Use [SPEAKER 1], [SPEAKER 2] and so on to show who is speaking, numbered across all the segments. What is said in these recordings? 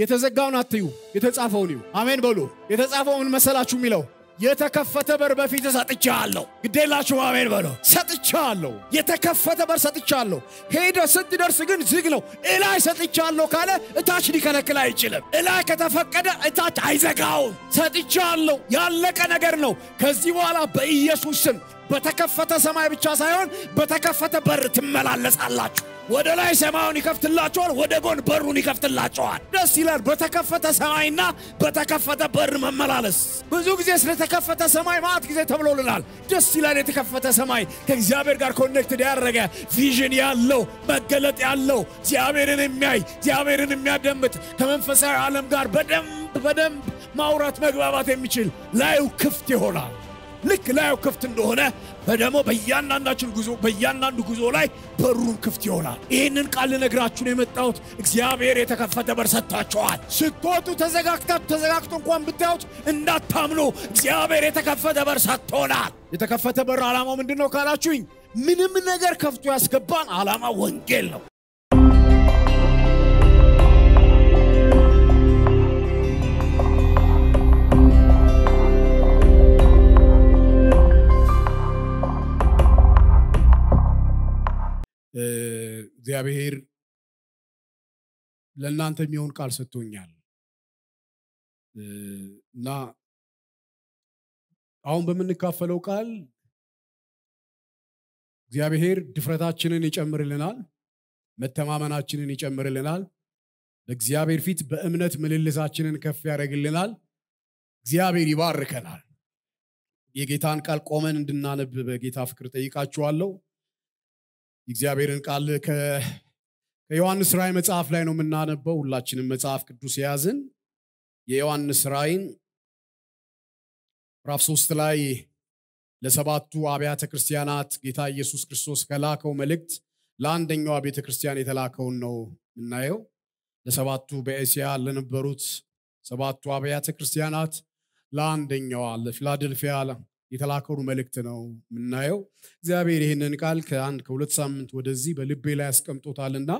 [SPEAKER 1] የተዘጋውን አትዩ፣ የተጻፈውን እዩ። አሜን በሉ። የተጻፈው ምን መሰላችሁ የሚለው የተከፈተ በር በፊት ሰጥቻለሁ። ግዴላችሁ አሜን በሉ። ሰጥቻለሁ፣ የተከፈተ በር ሰጥቻለሁ። ሄደ ስትደርስ ግን ዝግ ነው። እላይ ሰጥቻለሁ ካለ እታች ሊከለክል አይችልም። እላይ ከተፈቀደ እታች አይዘጋውም። ሰጥቻለሁ፣ ያለቀ ነገር ነው። ከዚህ በኋላ በኢየሱስ ስም በተከፈተ ሰማይ ብቻ ሳይሆን በተከፈተ በር ትመላለሳላችሁ። ወደ ላይ ሰማዩን ይከፍትላቸዋል፣ ወደ ጎን በሩን ይከፍትላቸዋል። ደስ ይላል። በተከፈተ ሰማይና በተከፈተ በር መመላለስ። ብዙ ጊዜ ስለተከፈተ ሰማይ ማት ጊዜ ተብሎልናል። ደስ ይላል። የተከፈተ ሰማይ ከእግዚአብሔር ጋር ኮኔክትድ ያደረገ ቪዥን ያለው መገለጥ ያለው እግዚአብሔርን የሚያይ እግዚአብሔርን የሚያደምጥ ከመንፈሳዊ ዓለም ጋር በደንብ በደንብ ማውራት መግባባት የሚችል ላዩ ክፍት ይሆናል። ልክ ላዩ ክፍት እንደሆነ ደግሞ በእያንዳንዳችን ጉዞ በእያንዳንዱ ጉዞ ላይ በሩን ክፍት ይሆናል። ይህንን ቃል ልነግራችሁ የመጣሁት። እግዚአብሔር የተከፈተ በር ሰጥቷቸዋል። ስትወጡ ተዘጋግታችሁ ተዘጋግቶ እንኳን ብታዩት እንዳታምኑ፣ እግዚአብሔር የተከፈተ በር ሰጥቶናል። የተከፈተ በር ዓላማው ምንድን ነው ካላችሁኝ፣ ምንም ነገር ከፍቶ ያስገባን ዓላማ ወንጌል ነው።
[SPEAKER 2] እግዚአብሔር ለእናንተ የሚሆን ቃል ሰጥቶኛል እና አሁን በምንካፈለው ቃል እግዚአብሔር ድፍረታችንን
[SPEAKER 1] ይጨምርልናል፣ መተማመናችንን ይጨምርልናል፣ በእግዚአብሔር ፊት በእምነት ምልልሳችንን ከፍ ያደርግልናል። እግዚአብሔር ይባርከናል። የጌታን ቃል ቆመን እንድናነብ በጌታ ፍቅር ጠይቃችኋለሁ። የእግዚአብሔርን ቃል ከዮሐንስ ራይ መጽሐፍ ላይ ነው የምናነበው ሁላችንም መጽሐፍ ቅዱስ የያዝን የዮሐንስ ራይን ራፍ ሶስት ላይ ለሰባቱ አብያተ ክርስቲያናት ጌታ ኢየሱስ ክርስቶስ ከላከው መልእክት ለአንደኛዋ ቤተ ክርስቲያን የተላከውን ነው የምናየው ለሰባቱ በእስያ ለነበሩት ሰባቱ አብያተ ክርስቲያናት ለአንደኛዋ ለፊላደልፊያ የተላከሩ መልእክት ነው የምናየው። እግዚአብሔር ይህንን ቃል ከአንድ ከሁለት ሳምንት ወደዚህ በልቤ ላይ ያስቀምጦታልና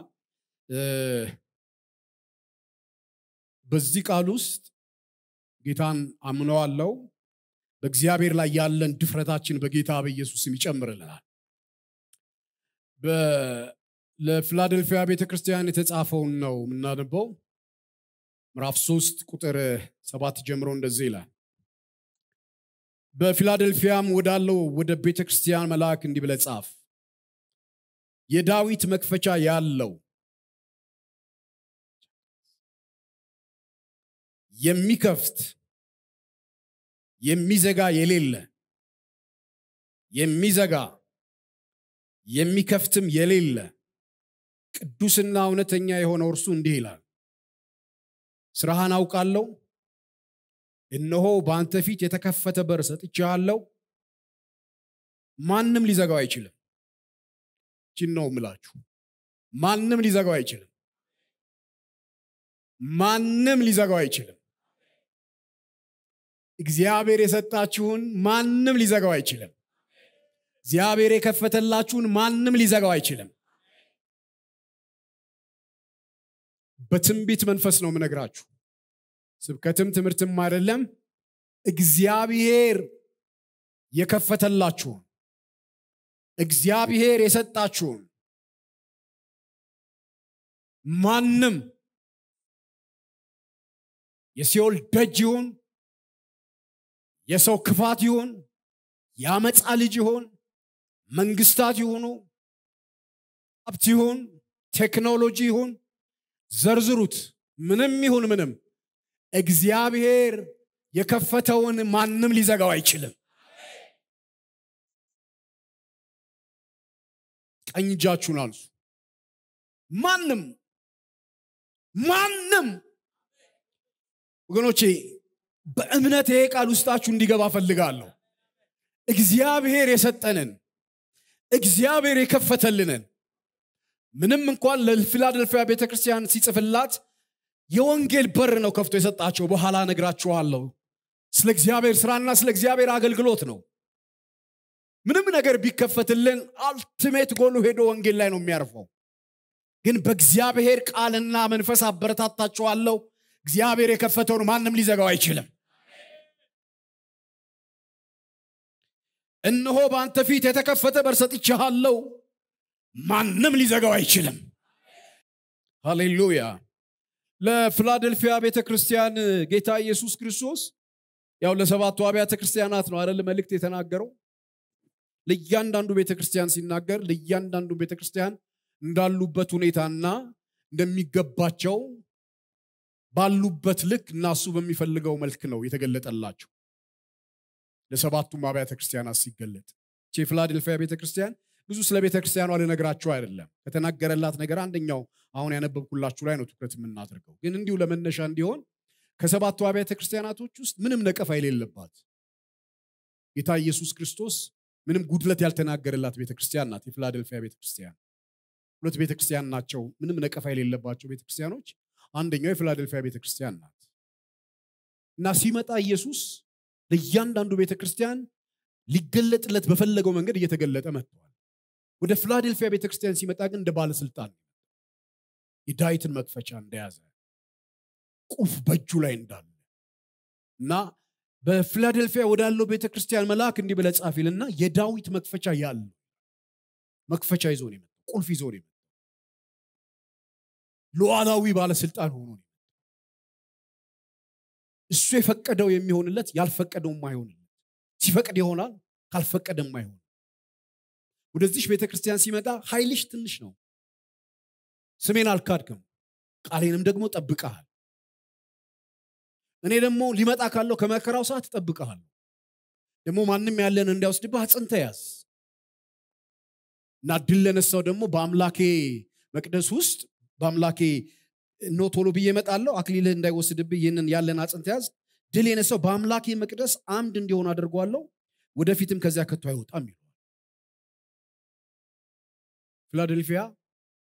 [SPEAKER 1] በዚህ ቃል ውስጥ ጌታን አምነዋለው። በእግዚአብሔር ላይ ያለን ድፍረታችን በጌታ በኢየሱስም ይጨምርልናል። ለፊላደልፊያ ቤተክርስቲያን የተጻፈውን ነው የምናነበው። ምዕራፍ ሶስት ቁጥር ሰባት ጀምሮ እንደዚህ ይላል
[SPEAKER 2] በፊላደልፊያም ወዳለው ወደ ቤተ ክርስቲያን መልአክ እንዲህ ጻፍ፣ የዳዊት መክፈቻ ያለው የሚከፍት የሚዘጋ የሌለ የሚዘጋ የሚከፍትም የሌለ ቅዱስና እውነተኛ የሆነው እርሱ እንዲህ ይላል፣
[SPEAKER 1] ስራህን አውቃለሁ እነሆ በአንተ ፊት የተከፈተ በር ሰጥቼሃለሁ፣
[SPEAKER 2] ማንም ሊዘጋው አይችልም። ችን ነው ምላችሁ፣ ማንም ሊዘጋው አይችልም። ማንም ሊዘጋው አይችልም። እግዚአብሔር የሰጣችሁን
[SPEAKER 1] ማንም ሊዘጋው አይችልም። እግዚአብሔር የከፈተላችሁን ማንም ሊዘጋው አይችልም።
[SPEAKER 2] በትንቢት መንፈስ ነው ምነግራችሁ። ስብከትም ትምህርትም አይደለም እግዚአብሔር የከፈተላችሁን እግዚአብሔር የሰጣችሁን ማንም የሲኦል ደጅ ይሁን የሰው ክፋት ይሁን የአመፃ ልጅ ይሁን መንግስታት ይሁኑ
[SPEAKER 1] ሀብት ይሁን ቴክኖሎጂ ይሁን ዘርዝሩት ምንም ይሁን
[SPEAKER 2] ምንም እግዚአብሔር የከፈተውን ማንም ሊዘጋው አይችልም። ቀኝ እጃችሁን አንሱ። ማንም ማንም ወገኖቼ በእምነት ይሄ ቃል ውስጣችሁ እንዲገባ ፈልጋለሁ።
[SPEAKER 1] እግዚአብሔር የሰጠንን እግዚአብሔር የከፈተልንን ምንም እንኳን ለፊላደልፊያ ቤተክርስቲያን ሲጽፍላት የወንጌል በር ነው ከፍቶ የሰጣቸው በኋላ ነግራችኋለሁ ስለ እግዚአብሔር ስራና ስለ እግዚአብሔር አገልግሎት ነው ምንም ነገር ቢከፈትልን አልቲሜት ጎሉ ሄዶ ወንጌል ላይ ነው የሚያርፈው ግን በእግዚአብሔር ቃልና መንፈስ አበረታታችኋለሁ
[SPEAKER 2] እግዚአብሔር የከፈተውን ማንም ሊዘጋው አይችልም እነሆ በአንተ ፊት የተከፈተ በርሰጥቻሃለው
[SPEAKER 1] ማንም ሊዘጋው አይችልም ሃሌሉያ ለፊላደልፊያ ቤተ ክርስቲያን ጌታ ኢየሱስ ክርስቶስ ያው ለሰባቱ አብያተ ክርስቲያናት ነው አይደል መልእክት የተናገረው ለእያንዳንዱ ቤተ ክርስቲያን ሲናገር ለእያንዳንዱ ቤተ ክርስቲያን እንዳሉበት ሁኔታና እንደሚገባቸው ባሉበት ልክ እናሱ በሚፈልገው መልክ ነው የተገለጠላቸው ለሰባቱም አብያተ ክርስቲያናት ሲገለጥ ቼ ፊላደልፊያ ቤተ ክርስቲያን ብዙ ስለ ቤተ ክርስቲያኗ ልነግራችሁ አይደለም። ከተናገረላት ነገር አንደኛው አሁን ያነበብኩላችሁ ላይ ነው ትኩረት የምናደርገው። ግን እንዲሁ ለመነሻ እንዲሆን ከሰባቱ አብያተ ክርስቲያናቶች ውስጥ ምንም ነቀፋ የሌለባት ጌታ ኢየሱስ ክርስቶስ ምንም ጉድለት ያልተናገረላት ቤተክርስቲያን ናት። የፊላደልፊያ ቤተክርስቲያን ሁለት ቤተክርስቲያን ናቸው፣ ምንም ነቀፋ የሌለባቸው ቤተክርስቲያኖች። አንደኛው የፊላደልፊያ ቤተክርስቲያን ናት እና ሲመጣ ኢየሱስ ለእያንዳንዱ ቤተክርስቲያን ሊገለጥለት በፈለገው መንገድ እየተገለጠ መጥቷል። ወደ ፊላዴልፊያ ቤተክርስቲያን ሲመጣ ግን እንደ ባለስልጣን የዳዊትን መክፈቻ እንደያዘ ቁፍ በእጁ ላይ እንዳለ እና በፊላዴልፊያ ወዳለው ቤተክርስቲያን
[SPEAKER 2] መልአክ እንዲህ ብለ ጻፍ ይልና የዳዊት መክፈቻ ያለው መክፈቻ ይዞ ነው ቁልፍ ይዞ ነው ሉዓላዊ ባለስልጣን ሆኖ እሱ የፈቀደው የሚሆንለት ያልፈቀደው ማይሆንለት ሲፈቅድ ይሆናል ካልፈቀደ የማይሆን ወደዚህ ቤተ ክርስቲያን ሲመጣ ኃይልሽ ትንሽ ነው ስሜን አልካድክም ቃሌንም ደግሞ ጠብቀሃል እኔ ደግሞ ሊመጣ ካለው ከመከራው ሰዓት ጠብቀሃል ደግሞ ማንም ያለን እንዲያወስድብህ አጽንተ ያዝ እና ድል ለነሳው ደግሞ
[SPEAKER 1] በአምላኬ መቅደስ ውስጥ በአምላኬ ኖ ቶሎ ብዬ እመጣለሁ አክሊልህ እንዳይወስድብህ ይህንን ያለን አጽንተ ያዝ ድል የነሳው በአምላኬ መቅደስ አምድ እንዲሆን አድርጓለሁ
[SPEAKER 2] ወደፊትም ከዚያ ከቶ አይወጣም ይሉ ፊላደልፊያ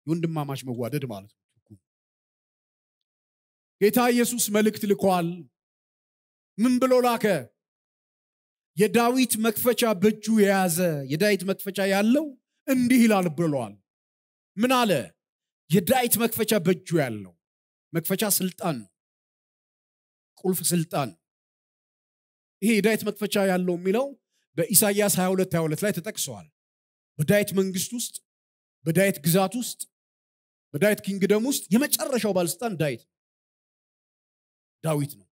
[SPEAKER 2] የወንድማማች መዋደድ ማለት ነው። ጌታ ኢየሱስ መልእክት ልኳል። ምን ብሎ ላከ? የዳዊት
[SPEAKER 1] መክፈቻ በእጁ የያዘ የዳዊት መክፈቻ ያለው እንዲህ ይላል ብሏል።
[SPEAKER 2] ምን አለ? የዳዊት መክፈቻ በእጁ ያለው መክፈቻ ስልጣን ነው። ቁልፍ ስልጣን ይሄ የዳዊት መክፈቻ ያለው የሚለው በኢሳይያስ 22 22 ላይ ተጠቅሰዋል። በዳዊት መንግስት ውስጥ በዳይት
[SPEAKER 1] ግዛት ውስጥ በዳዊት ኪንግደም ውስጥ የመጨረሻው ባለስልጣን ዳይት ዳዊት ነው።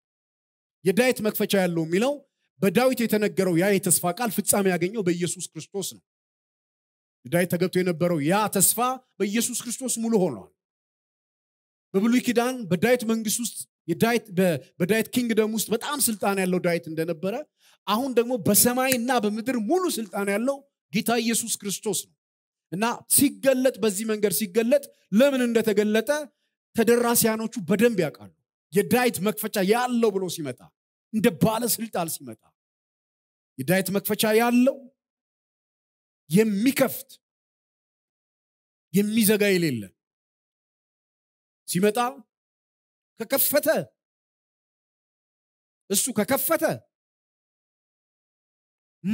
[SPEAKER 1] የዳየት መክፈቻ ያለው የሚለው በዳዊት የተነገረው ያ የተስፋ ቃል ፍጻሜ ያገኘው በኢየሱስ ክርስቶስ ነው። ዳዊት ተገብቶ የነበረው ያ ተስፋ በኢየሱስ ክርስቶስ ሙሉ ሆኗል። በብሉይ ኪዳን በዳዊት መንግስት ውስጥ በዳዊት ኪንግደም ውስጥ በጣም ስልጣን ያለው ዳዊት እንደነበረ አሁን ደግሞ በሰማይና በምድር ሙሉ ስልጣን ያለው ጌታ ኢየሱስ ክርስቶስ ነው። እና ሲገለጥ በዚህ መንገድ ሲገለጥ ለምን እንደተገለጠ ተደራሲያኖቹ በደንብ ያውቃሉ
[SPEAKER 2] የዳይት መክፈቻ ያለው ብሎ ሲመጣ እንደ ባለስልጣን ሲመጣ የዳይት መክፈቻ ያለው የሚከፍት የሚዘጋ የሌለ ሲመጣ ከከፈተ እሱ ከከፈተ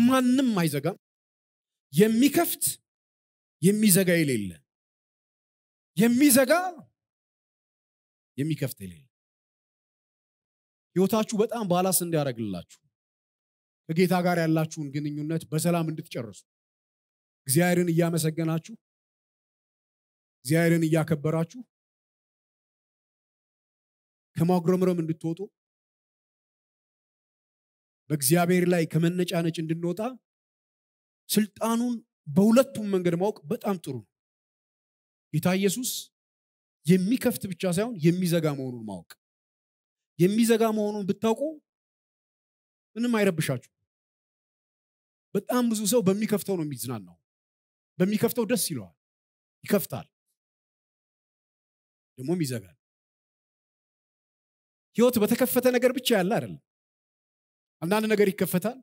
[SPEAKER 2] ማንም አይዘጋም የሚከፍት የሚዘጋ የሌለ የሚዘጋ የሚከፍት የሌለ ህይወታችሁ በጣም ባላስ እንዲያደርግላችሁ ከጌታ ጋር ያላችሁን ግንኙነት በሰላም እንድትጨርሱ እግዚአብሔርን እያመሰገናችሁ እግዚአብሔርን እያከበራችሁ ከማጉረምረም እንድትወጡ በእግዚአብሔር ላይ ከመነጫነጭ እንድንወጣ ስልጣኑን በሁለቱም መንገድ ማወቅ በጣም ጥሩ ነው። ጌታ ኢየሱስ የሚከፍት ብቻ ሳይሆን የሚዘጋ መሆኑን ማወቅ። የሚዘጋ መሆኑን ብታውቁ ምንም አይረብሻችሁ። በጣም ብዙ ሰው በሚከፍተው ነው የሚዝናናው። በሚከፍተው ደስ ይለዋል፣ ይከፍታል፣ ደግሞም ይዘጋል። ህይወት በተከፈተ ነገር ብቻ ያለ አይደለም። አንዳንድ ነገር ይከፈታል፣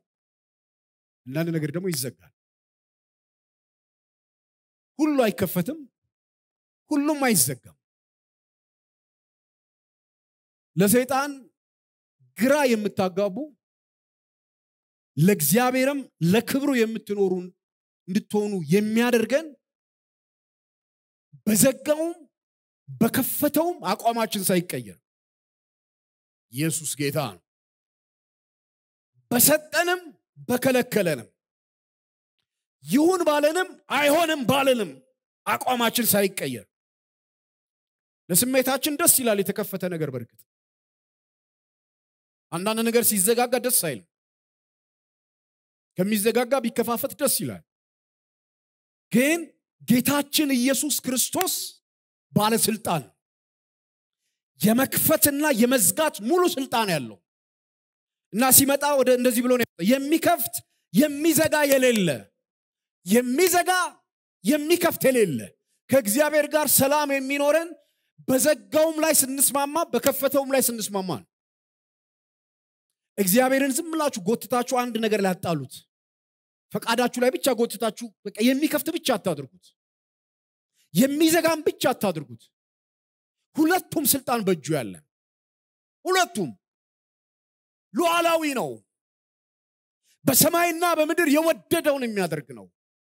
[SPEAKER 2] አንዳንድ ነገር ደግሞ ይዘጋል። ሁሉ አይከፈትም፣ ሁሉም አይዘጋም። ለሰይጣን ግራ የምታጋቡ ለእግዚአብሔርም
[SPEAKER 1] ለክብሩ የምትኖሩ እንድትሆኑ የሚያደርገን
[SPEAKER 2] በዘጋውም በከፈተውም አቋማችን ሳይቀየር ኢየሱስ ጌታ ነው። በሰጠንም በከለከለንም ይሁን ባለንም አይሆንም ባለንም አቋማችን ሳይቀየር ለስሜታችን ደስ ይላል የተከፈተ ነገር በርግጥ አንዳንድ ነገር ሲዘጋጋ ደስ አይልም ከሚዘጋጋ ቢከፋፈት ደስ ይላል ግን ጌታችን ኢየሱስ
[SPEAKER 1] ክርስቶስ ባለስልጣን የመክፈትና የመዝጋት ሙሉ ስልጣን ያለው እና ሲመጣ ወደ እንደዚህ ብሎ የሚከፍት የሚዘጋ የሌለ የሚዘጋ የሚከፍት የሌለ ከእግዚአብሔር ጋር ሰላም የሚኖረን በዘጋውም ላይ ስንስማማ በከፈተውም ላይ
[SPEAKER 2] ስንስማማ ነው እግዚአብሔርን ዝም ብላችሁ ጎትታችሁ አንድ ነገር ላይ አጣሉት ፈቃዳችሁ ላይ ብቻ ጎትታችሁ የሚከፍት ብቻ አታድርጉት የሚዘጋም ብቻ አታድርጉት ሁለቱም ስልጣን በእጁ ያለ ሁለቱም ሉዓላዊ ነው በሰማይና
[SPEAKER 1] በምድር የወደደውን የሚያደርግ ነው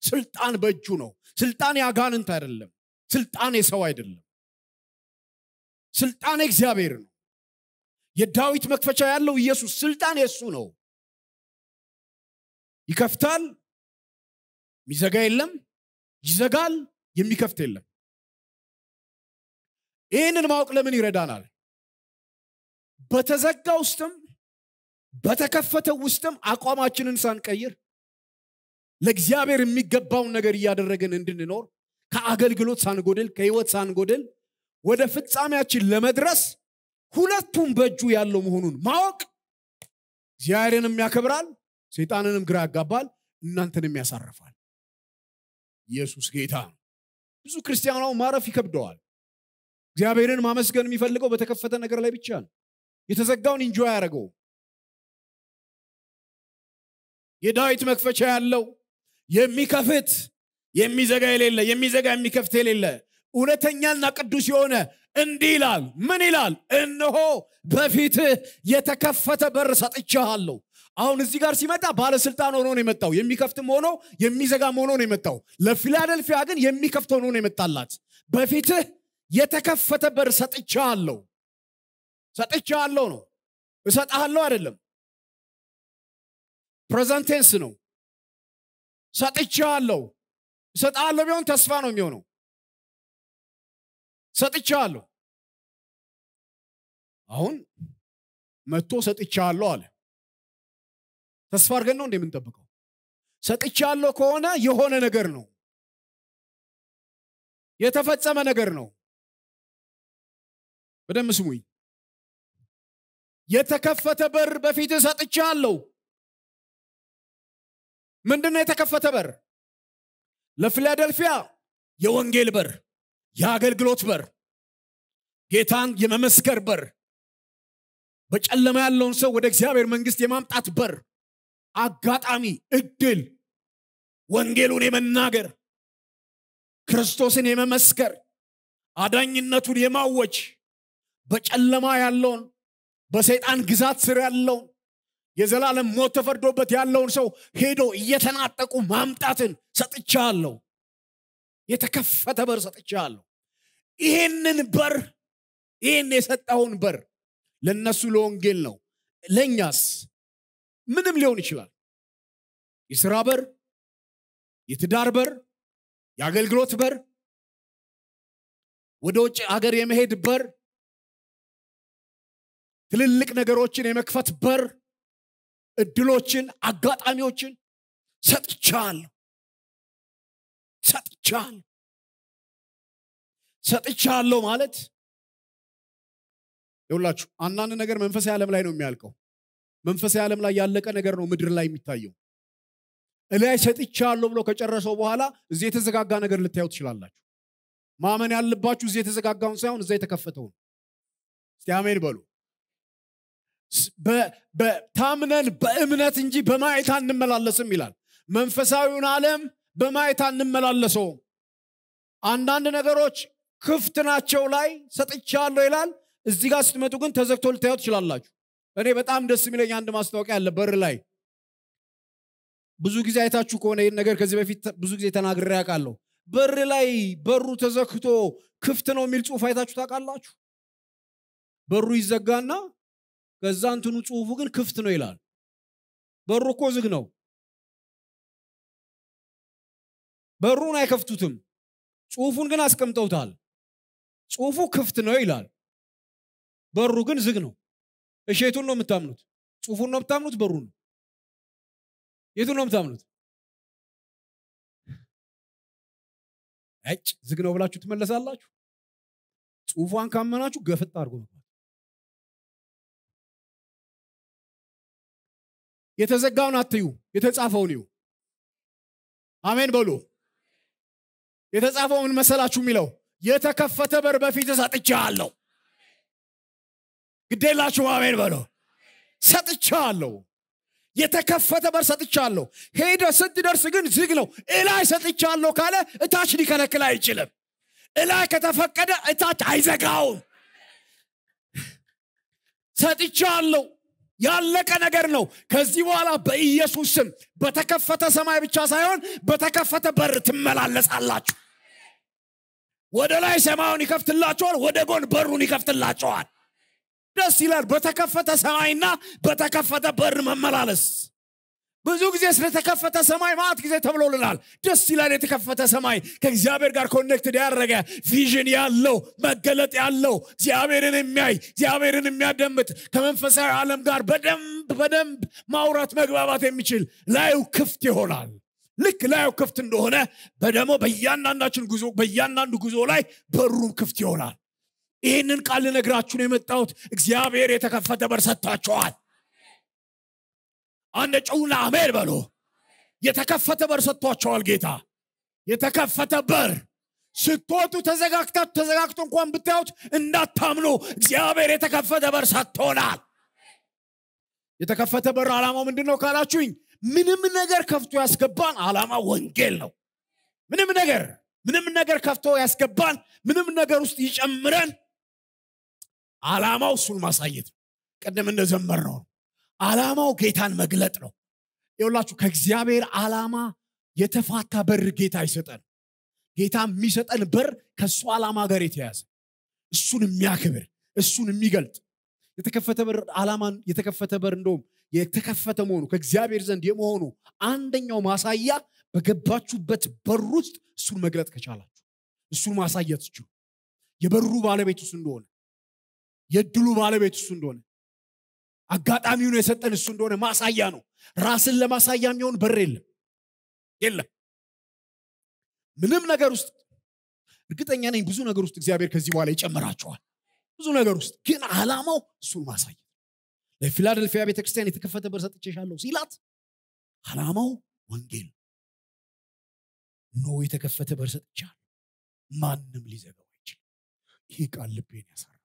[SPEAKER 1] ስልጣን በእጁ ነው። ስልጣን የአጋንንት አይደለም።
[SPEAKER 2] ስልጣን የሰው አይደለም። ስልጣን እግዚአብሔር ነው። የዳዊት መክፈቻ ያለው ኢየሱስ ስልጣን የእሱ ነው። ይከፍታል፣ የሚዘጋ የለም። ይዘጋል፣ የሚከፍት የለም። ይህንን ማወቅ ለምን ይረዳናል? በተዘጋ ውስጥም በተከፈተው ውስጥም አቋማችንን ሳንቀይር
[SPEAKER 1] ለእግዚአብሔር የሚገባውን ነገር እያደረግን እንድንኖር ከአገልግሎት ሳንጎድል ከህይወት ሳንጎድል ወደ ፍጻሜያችን ለመድረስ ሁለቱም በእጁ ያለው መሆኑን ማወቅ እግዚአብሔርንም ያከብራል ሰይጣንንም ግራ ያጋባል እናንተንም ያሳርፋል ኢየሱስ ጌታ ብዙ
[SPEAKER 2] ክርስቲያናው ማረፍ ይከብደዋል እግዚአብሔርን ማመስገን የሚፈልገው በተከፈተ ነገር ላይ ብቻ ነው የተዘጋውን እንጆ ያደረገው የዳዊት መክፈቻ ያለው የሚከፍት የሚዘጋ የሌለ የሚዘጋ የሚከፍት
[SPEAKER 1] የሌለ እውነተኛና ቅዱስ የሆነ እንዲህ ይላል ምን ይላል እነሆ በፊትህ የተከፈተ በር ሰጥቻሃለሁ አሁን እዚህ ጋር ሲመጣ ባለስልጣን ሆኖ ነው የመጣው የሚከፍትም ሆኖ የሚዘጋም ሆኖ ነው የመጣው ለፊላደልፊያ ግን የሚከፍት ሆኖ ነው የመጣላት
[SPEAKER 2] በፊትህ የተከፈተ በር ሰጥቻሃለሁ ሰጥቻሃለሁ ነው እሰጥሃለሁ አይደለም ፕሬዘንቴንስ ነው ሰጥቻለሁ። ሰጣለሁ ቢሆን ተስፋ ነው የሚሆነው። ሰጥቻለሁ። አሁን መጥቶ ሰጥቻለሁ አለ። ተስፋ አድርገን ነው እንደምንጠብቀው? ሰጥቻለሁ ከሆነ የሆነ ነገር ነው፣ የተፈጸመ ነገር ነው። በደንብ ስሙኝ። የተከፈተ በር በፊት ሰጥቻለሁ። ምንድን የተከፈተ በር ለፊላደልፊያ የወንጌል በር የአገልግሎት በር ጌታን የመመስከር በር በጨለማ ያለውን ሰው ወደ እግዚአብሔር መንግስት የማምጣት በር አጋጣሚ እድል ወንጌሉን የመናገር ክርስቶስን
[SPEAKER 1] የመመስከር አዳኝነቱን የማወች በጨለማ ያለውን በሰይጣን ግዛት ስር ያለውን የዘላለም ሞት ተፈርዶበት ያለውን ሰው ሄዶ እየተናጠቁ ማምጣትን ሰጥቻለሁ። የተከፈተ በር ሰጥቻለሁ። ይሄንን በር ይህን የሰጠውን በር
[SPEAKER 2] ለነሱ ለወንጌል ነው። ለእኛስ ምንም ሊሆን ይችላል። የስራ በር፣ የትዳር በር፣ የአገልግሎት በር፣ ወደ ውጭ አገር የመሄድ በር፣ ትልልቅ ነገሮችን የመክፈት በር እድሎችን፣ አጋጣሚዎችን ሰጥቻል ሰጥቻል ሰጥቻለሁ ማለት ይውላችሁ አንዳንድ ነገር መንፈሳዊ ዓለም ላይ ነው የሚያልቀው። መንፈሳዊ ዓለም ላይ ያለቀ ነገር ነው ምድር ላይ የሚታየው።
[SPEAKER 1] እላይ ሰጥቻለሁ ብሎ ከጨረሰው በኋላ እዚህ የተዘጋጋ ነገር ልታየው ትችላላችሁ። ማመን ያለባችሁ እዚህ የተዘጋጋውን ሳይሆን እዛ የተከፈተውን። እስቲ አሜን በሉ። ታምነን በእምነት እንጂ በማየት አንመላለስም ይላል መንፈሳዊውን ዓለም በማየት አንመላለሰውም አንዳንድ ነገሮች ክፍት ናቸው ላይ ሰጥቻለሁ ይላል እዚህ ጋር ስትመጡ ግን ተዘግቶ ልታዩ ትችላላችሁ እኔ በጣም ደስ የሚለኝ አንድ ማስታወቂያ አለ በር ላይ ብዙ ጊዜ አይታችሁ ከሆነ ይህን ነገር ከዚህ በፊት ብዙ ጊዜ ተናግሬ ያውቃለሁ በር ላይ በሩ
[SPEAKER 2] ተዘግቶ ክፍት ነው የሚል ጽሁፍ አይታችሁ ታውቃላችሁ በሩ ይዘጋና ከዛ እንትኑ ጽሁፉ ግን ክፍት ነው ይላል። በሩ እኮ ዝግ ነው። በሩን አይከፍቱትም። ጽሁፉን ግን አስቀምጠውታል። ጽሁፉ ክፍት ነው ይላል። በሩ ግን ዝግ ነው። እሺ ነው የምታምኑት? ጽሁፉን ነው የምታምኑት? በሩ ነው? የቱን ነው የምታምኑት? እጭ ዝግ ነው ብላችሁ ትመለሳላችሁ። ጽሁፏን ካመናችሁ ገፍጥ አድርጎ የተዘጋውን አትዩ፣ የተጻፈውን እዩ። አሜን በሉ። የተጻፈው ምን መሰላችሁ የሚለው የተከፈተ በር በፊት ሰጥቻ አለው ግዴላችሁ
[SPEAKER 1] አሜን በሉ። አለው የተከፈተ በር ሰጥቻ አለው ሄደ ስትደርስ ግን ዝግ ነው። እላይ ሰጥቻ አለው ካለ እታች ሊከለክል አይችልም። እላይ ከተፈቀደ እታች አይዘጋውም። ሰጥቻ አለው። ያለቀ ነገር ነው። ከዚህ በኋላ በኢየሱስ ስም በተከፈተ ሰማይ ብቻ ሳይሆን በተከፈተ በር ትመላለሳላችሁ። ወደ ላይ ሰማዩን ይከፍትላቸዋል፣ ወደ ጎን በሩን ይከፍትላቸዋል። ደስ ይላል። በተከፈተ ሰማይና በተከፈተ በር መመላለስ ብዙ ጊዜ ስለተከፈተ ሰማይ ማት ጊዜ ተብሎልናል። ደስ ይላል የተከፈተ ሰማይ ከእግዚአብሔር ጋር ኮኔክትድ ያደረገ ቪዥን ያለው መገለጥ ያለው እግዚአብሔርን የሚያይ እግዚአብሔርን የሚያደምጥ ከመንፈሳዊ ዓለም ጋር በደንብ በደንብ ማውራት መግባባት የሚችል ላዩ ክፍት ይሆናል። ልክ ላዩ ክፍት እንደሆነ በደሞ በእያንዳንዳችን ጉዞ በእያንዳንዱ ጉዞ ላይ በሩም ክፍት ይሆናል። ይህንን ቃል ልነግራችሁን የመጣሁት እግዚአብሔር የተከፈተ በር ሰጥታችኋል አንድ ጩሁና አሜን በሎ የተከፈተ በር ሰጥቷቸዋል ጌታ። የተከፈተ በር ስትወጡ ተዘጋግታችሁ ተዘጋግቶ እንኳን ብታዩት እንዳታምኑ፣ እግዚአብሔር የተከፈተ በር ሰጥቶናል። የተከፈተ በር ዓላማው ምንድን ነው ካላችሁኝ፣ ምንም ነገር ከፍቶ ያስገባን ዓላማ ወንጌል ነው። ምንም ነገር ምንም ነገር ከፍቶ ያስገባን፣ ምንም ነገር ውስጥ ይጨምረን፣ አላማው እሱን ማሳየት ነው። ቅድም እንደዘመር ነው አላማው ጌታን መግለጥ ነው ይውላችሁ ከእግዚአብሔር አላማ የተፋታ በር ጌታ ይሰጠን ጌታ የሚሰጠን በር ከእሱ ዓላማ ጋር የተያዘ እሱን የሚያክብር እሱን የሚገልጥ የተከፈተ በር ዓላማን የተከፈተ በር እንደውም የተከፈተ መሆኑ ከእግዚአብሔር ዘንድ የመሆኑ አንደኛው ማሳያ በገባችሁበት በር ውስጥ እሱን መግለጥ ከቻላችሁ እሱን ማሳየት ትችሉ የበሩ ባለቤት እሱ እንደሆነ የድሉ ባለቤት እሱ እንደሆነ
[SPEAKER 2] አጋጣሚውን የሰጠን እሱ እንደሆነ ማሳያ ነው። ራስን ለማሳያ የሚሆን በር የለም የለም። ምንም ነገር ውስጥ
[SPEAKER 1] እርግጠኛ ነኝ ብዙ ነገር ውስጥ እግዚአብሔር ከዚህ በኋላ ይጨምራቸዋል። ብዙ ነገር ውስጥ ግን አላማው እሱን ማሳየት።
[SPEAKER 2] ለፊላደልፊያ ቤተክርስቲያን የተከፈተ በር ሰጥቼሻለሁ ሲላት አላማው ወንጌል ኖ የተከፈተ በር ሰጥቻለሁ፣ ማንም ሊዘጋው አይችልም። ይህ ቃል ልቤን ያሳር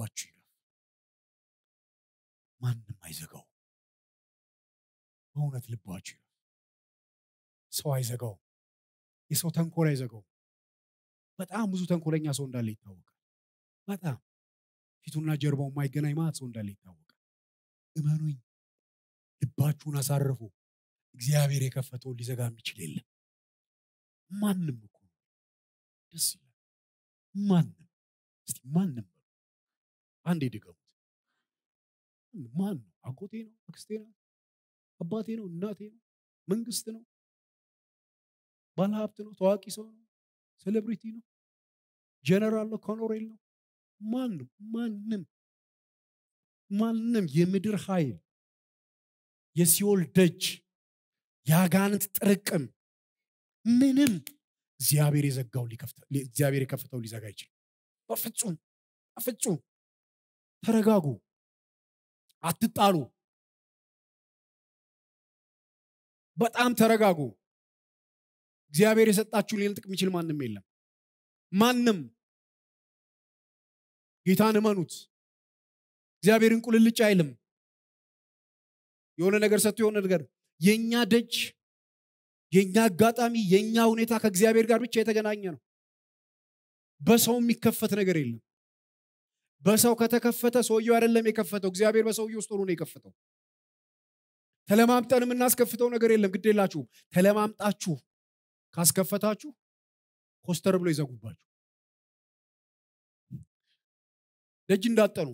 [SPEAKER 2] ልባችሁ ይለፍ፣ ማንም አይዘጋው። በእውነት ልባችሁ ይለፍ። ሰው አይዘጋው፣ የሰው ተንኮል አይዘጋው። በጣም ብዙ ተንኮለኛ ሰው እንዳለ ይታወቃል። በጣም
[SPEAKER 1] ፊቱና ጀርባው የማይገናኝ ማለት ሰው እንዳለ ይታወቃል። እመኑኝ፣
[SPEAKER 2] ልባችሁን አሳርፉ። እግዚአብሔር የከፈተውን ሊዘጋ የሚችል የለም። ማንም እኮ ደስ ይላል። ማንም እስቲ ማንም አንዴ ድገሙት። ማን ነው? አጎቴ ነው? አክስቴ ነው? አባቴ ነው? እናቴ ነው? መንግስት ነው? ባለሀብት ነው? ታዋቂ ሰው ነው? ሴሌብሪቲ ነው? ጀነራል ነው? ኮሎኔል ነው? ማን ነው? ማንም ማንም የምድር ኃይል የሲኦል ደጅ የአጋንንት ጥርቅም ምንም እግዚአብሔር የዘጋው እግዚአብሔር የከፍተው ሊዘጋ ይችል በፍጹም በፍጹም ተረጋጉ፣ አትጣሉ። በጣም ተረጋጉ። እግዚአብሔር የሰጣችሁ ሊነጥቅ የሚችል ማንም የለም። ማንም ጌታን እመኑት። እግዚአብሔርን ቁልልጭ አይልም። የሆነ ነገር ሰጥቶ የሆነ ነገር የእኛ ደጅ የእኛ አጋጣሚ የእኛ ሁኔታ
[SPEAKER 1] ከእግዚአብሔር ጋር ብቻ የተገናኘ ነው። በሰው የሚከፈት ነገር የለም። በሰው ከተከፈተ ሰውየው አይደለም የከፈተው፣ እግዚአብሔር በሰውየው ውስጥ ሆኖ ነው የከፈተው።
[SPEAKER 2] ተለማምጠን የምናስከፍተው ነገር የለም። ግድ የላችሁም። ተለማምጣችሁ ካስከፈታችሁ ኮስተር ብሎ ይዘጉባችሁ። ደጅ እንዳጠኑ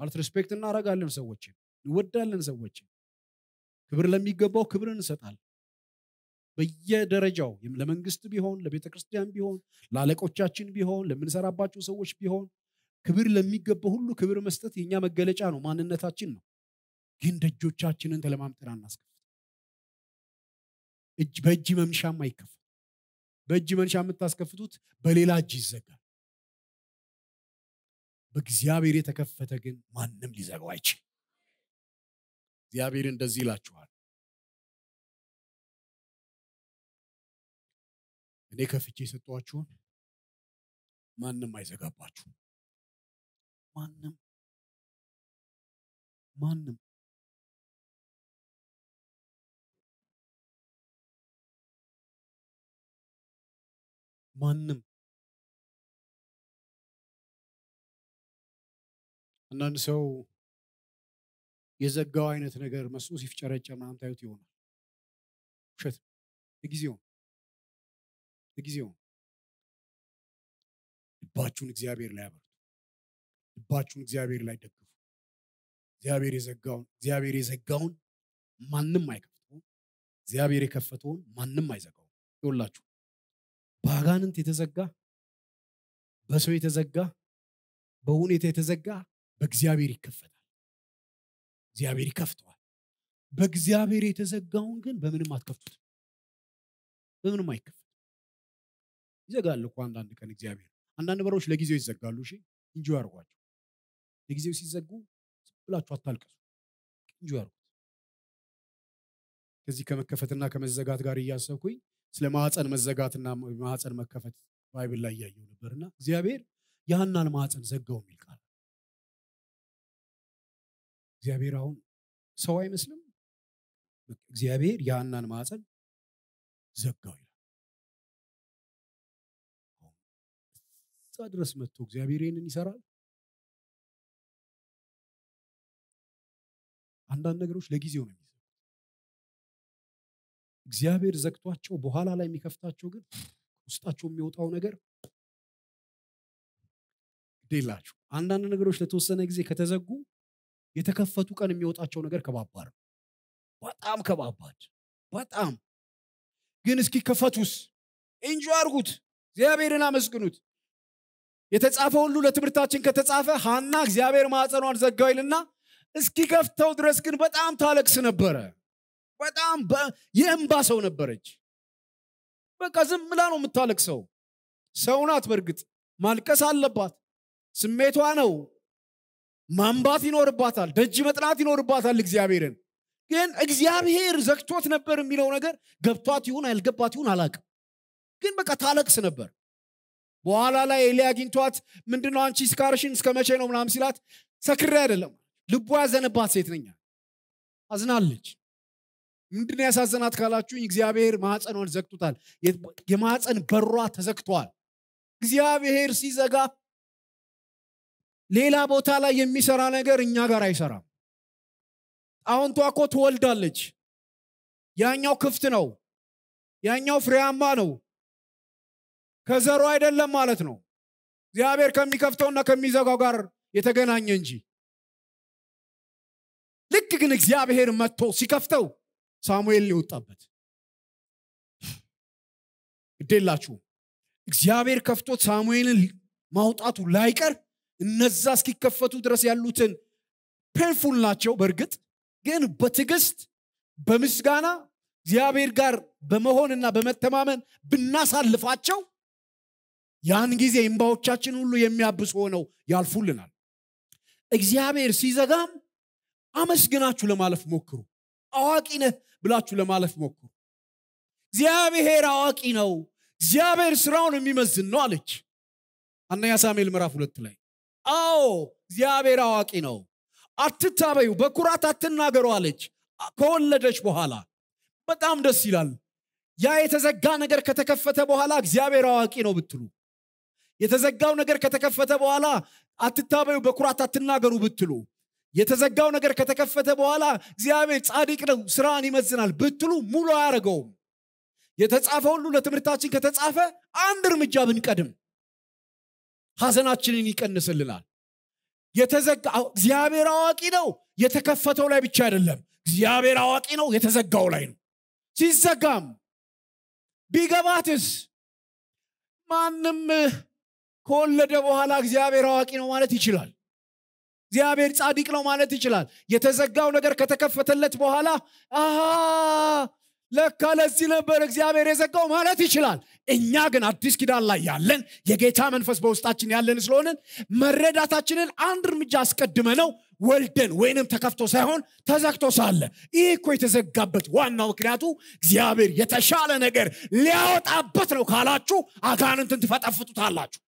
[SPEAKER 2] ማለት ሪስፔክት እናደርጋለን፣ ሰዎችን እንወዳለን፣ ሰዎችን
[SPEAKER 1] ክብር ለሚገባው ክብር እንሰጣለን። በየደረጃው ለመንግስት ቢሆን ለቤተክርስቲያን ቢሆን ለአለቆቻችን ቢሆን ለምንሰራባቸው ሰዎች ቢሆን ክብር ለሚገባ ሁሉ ክብር መስጠት የእኛ መገለጫ ነው፣ ማንነታችን ነው። ግን ደጆቻችንን
[SPEAKER 2] ተለማምጠን አናስከፍት። እጅ በእጅ መምሻም አይከፍት። በእጅ መንሻ የምታስከፍቱት በሌላ እጅ ይዘጋል። በእግዚአብሔር የተከፈተ ግን ማንም ሊዘጋው አይችል። እግዚአብሔር እንደዚህ ይላችኋል፣ እኔ ከፍቼ የሰጧችሁን ማንም አይዘጋባችሁም። ማንም ማንም ማንም አንዳንድ ሰው የዘጋው አይነት ነገር መስሎ ሲፍጨረጨ ምናምን ታዩት ይሆናል። ውሸት ለጊዜው ልባችሁን እግዚአብሔር ላይ ያበሩት። ልባችሁን እግዚአብሔር ላይ ደግፉ። እግዚአብሔር የዘጋውን እግዚአብሔር የዘጋውን ማንም አይከፍተውም። እግዚአብሔር የከፈተውን ማንም አይዘጋውም። ይወላችሁ በአጋንንት የተዘጋ በሰው የተዘጋ በሁኔታ የተዘጋ በእግዚአብሔር ይከፈታል። እግዚአብሔር ይከፍተዋል።
[SPEAKER 1] በእግዚአብሔር የተዘጋውን ግን በምንም አትከፍቱት፣ በምንም አይከፍት።
[SPEAKER 2] ይዘጋል እኮ አንዳንድ ቀን እግዚአብሔር አንዳንድ በሮች ለጊዜው ይዘጋሉ። እሺ እንጂ ያርጓቸው ለጊዜው ሲዘጉ ብላችሁ አታልቀሱ ቅንጆ ያርጉት። ከዚህ ከመከፈትና ከመዘጋት ጋር እያሰብኩኝ ስለ ማዕፀን
[SPEAKER 1] መዘጋትና ማዕፀን መከፈት ባይብል ላይ እያየው ነበርና እግዚአብሔር ያህናን ማዕፀን ዘጋው
[SPEAKER 2] የሚል ቃል እግዚአብሔር አሁን ሰው አይመስልም። እግዚአብሔር ያህናን ማዕፀን ዘጋው ይላል። እዛ ድረስ መጥቶ እግዚአብሔር ይህንን ይሰራል። አንዳንድ ነገሮች ለጊዜው ነው የሚዘጉት። እግዚአብሔር ዘግቷቸው በኋላ ላይ የሚከፍታቸው ግን ውስጣቸው የሚወጣው ነገር ግዴላችሁ።
[SPEAKER 1] አንዳንድ ነገሮች ለተወሰነ ጊዜ ከተዘጉ የተከፈቱ ቀን የሚወጣቸው ነገር ከባባር ነው።
[SPEAKER 2] በጣም ከባባድ በጣም ግን ከፈቱስ እንጆ አርጉት፣ እግዚአብሔርን አመስግኑት። የተጻፈ ሁሉ ለትምህርታችን
[SPEAKER 1] ከተጻፈ ሀና እግዚአብሔር ማዕፀኗን ዘጋው ይልና እስኪከፍተው ድረስ ግን በጣም ታለቅስ ነበረ። በጣም የእንባ ሰው ነበረች። በቃ ዝም ብላ ነው የምታለቅሰው። ሰው ናት። በእርግጥ ማልቀስ አለባት። ስሜቷ ነው። ማንባት ይኖርባታል። ደጅ መጥናት ይኖርባታል እግዚአብሔርን። ግን እግዚአብሔር ዘግቶት ነበር የሚለው ነገር ገብቷት ይሁን አልገባት ይሁን አላቅም። ግን በቃ ታለቅስ ነበር። በኋላ ላይ ኤሊ አግኝቷት ምንድነው አንቺ ስካርሽን እስከ መቼ ነው ምናም ሲላት ሰክሬ አይደለም ልቧ ያዘነባት ሴት ነኛ አዝናለች ምንድን ያሳዘናት ካላችሁ እግዚአብሔር ማዕፀኗን ዘግቶታል
[SPEAKER 2] የማፀን በሯ ተዘግቷል እግዚአብሔር ሲዘጋ ሌላ ቦታ ላይ የሚሰራ ነገር እኛ ጋር አይሰራም አሁንቷ እኮ ትወልዳለች ያኛው ክፍት ነው ያኛው ፍሬያማ ነው ከዘሩ አይደለም ማለት ነው እግዚአብሔር ከሚከፍተውና ከሚዘጋው ጋር የተገናኘ እንጂ ልክ ግን እግዚአብሔር መጥቶ ሲከፍተው ሳሙኤል ሊወጣበት
[SPEAKER 1] ግዴላችሁ እግዚአብሔር ከፍቶት ሳሙኤልን ማውጣቱ ላይቀር እነዛ እስኪከፈቱ ድረስ ያሉትን ፔንፉል ናቸው በእርግጥ ግን በትዕግስት በምስጋና እግዚአብሔር ጋር በመሆንና በመተማመን ብናሳልፋቸው ያን ጊዜ እንባዎቻችን ሁሉ የሚያብስ ሆነው ያልፉልናል እግዚአብሔር ሲዘጋም አመስግናችሁ ለማለፍ ሞክሩ አዋቂ ነህ ብላችሁ ለማለፍ ሞክሩ እግዚአብሔር አዋቂ ነው እግዚአብሔር ስራውን የሚመዝን ነው አለች አንደኛ ሳሙኤል ምዕራፍ ሁለት ላይ አዎ እግዚአብሔር አዋቂ ነው አትታበዩ በኩራት አትናገሩ አለች ከወለደች በኋላ በጣም ደስ ይላል ያ የተዘጋ ነገር ከተከፈተ በኋላ እግዚአብሔር አዋቂ ነው ብትሉ የተዘጋው ነገር ከተከፈተ በኋላ አትታበዩ በኩራት አትናገሩ ብትሉ የተዘጋው ነገር ከተከፈተ በኋላ እግዚአብሔር ጻድቅ ነው ስራን ይመዝናል ብትሉ ሙሉ አያደርገውም የተጻፈ ሁሉ ለትምህርታችን ከተጻፈ አንድ እርምጃ ብንቀድም ሀዘናችንን ይቀንስልናል የተዘጋ እግዚአብሔር አዋቂ ነው የተከፈተው ላይ ብቻ አይደለም እግዚአብሔር አዋቂ ነው የተዘጋው ላይ ነው ሲዘጋም ቢገባትስ ማንም ከወለደ በኋላ እግዚአብሔር አዋቂ ነው ማለት ይችላል እግዚአብሔር ጻድቅ ነው ማለት ይችላል የተዘጋው ነገር ከተከፈተለት በኋላ አሃ ለካ ለዚህ ነበር እግዚአብሔር የዘጋው ማለት ይችላል እኛ ግን አዲስ ኪዳን ላይ ያለን የጌታ መንፈስ በውስጣችን ያለን ስለሆንን መረዳታችንን አንድ እርምጃ አስቀድመ ነው ወልደን ወይንም ተከፍቶ ሳይሆን ተዘግቶ ሳለ ይህ እኮ የተዘጋበት ዋናው ምክንያቱ እግዚአብሔር የተሻለ ነገር ሊያወጣበት ነው ካላችሁ አጋንንትን ትፈጠፍጡታላችሁ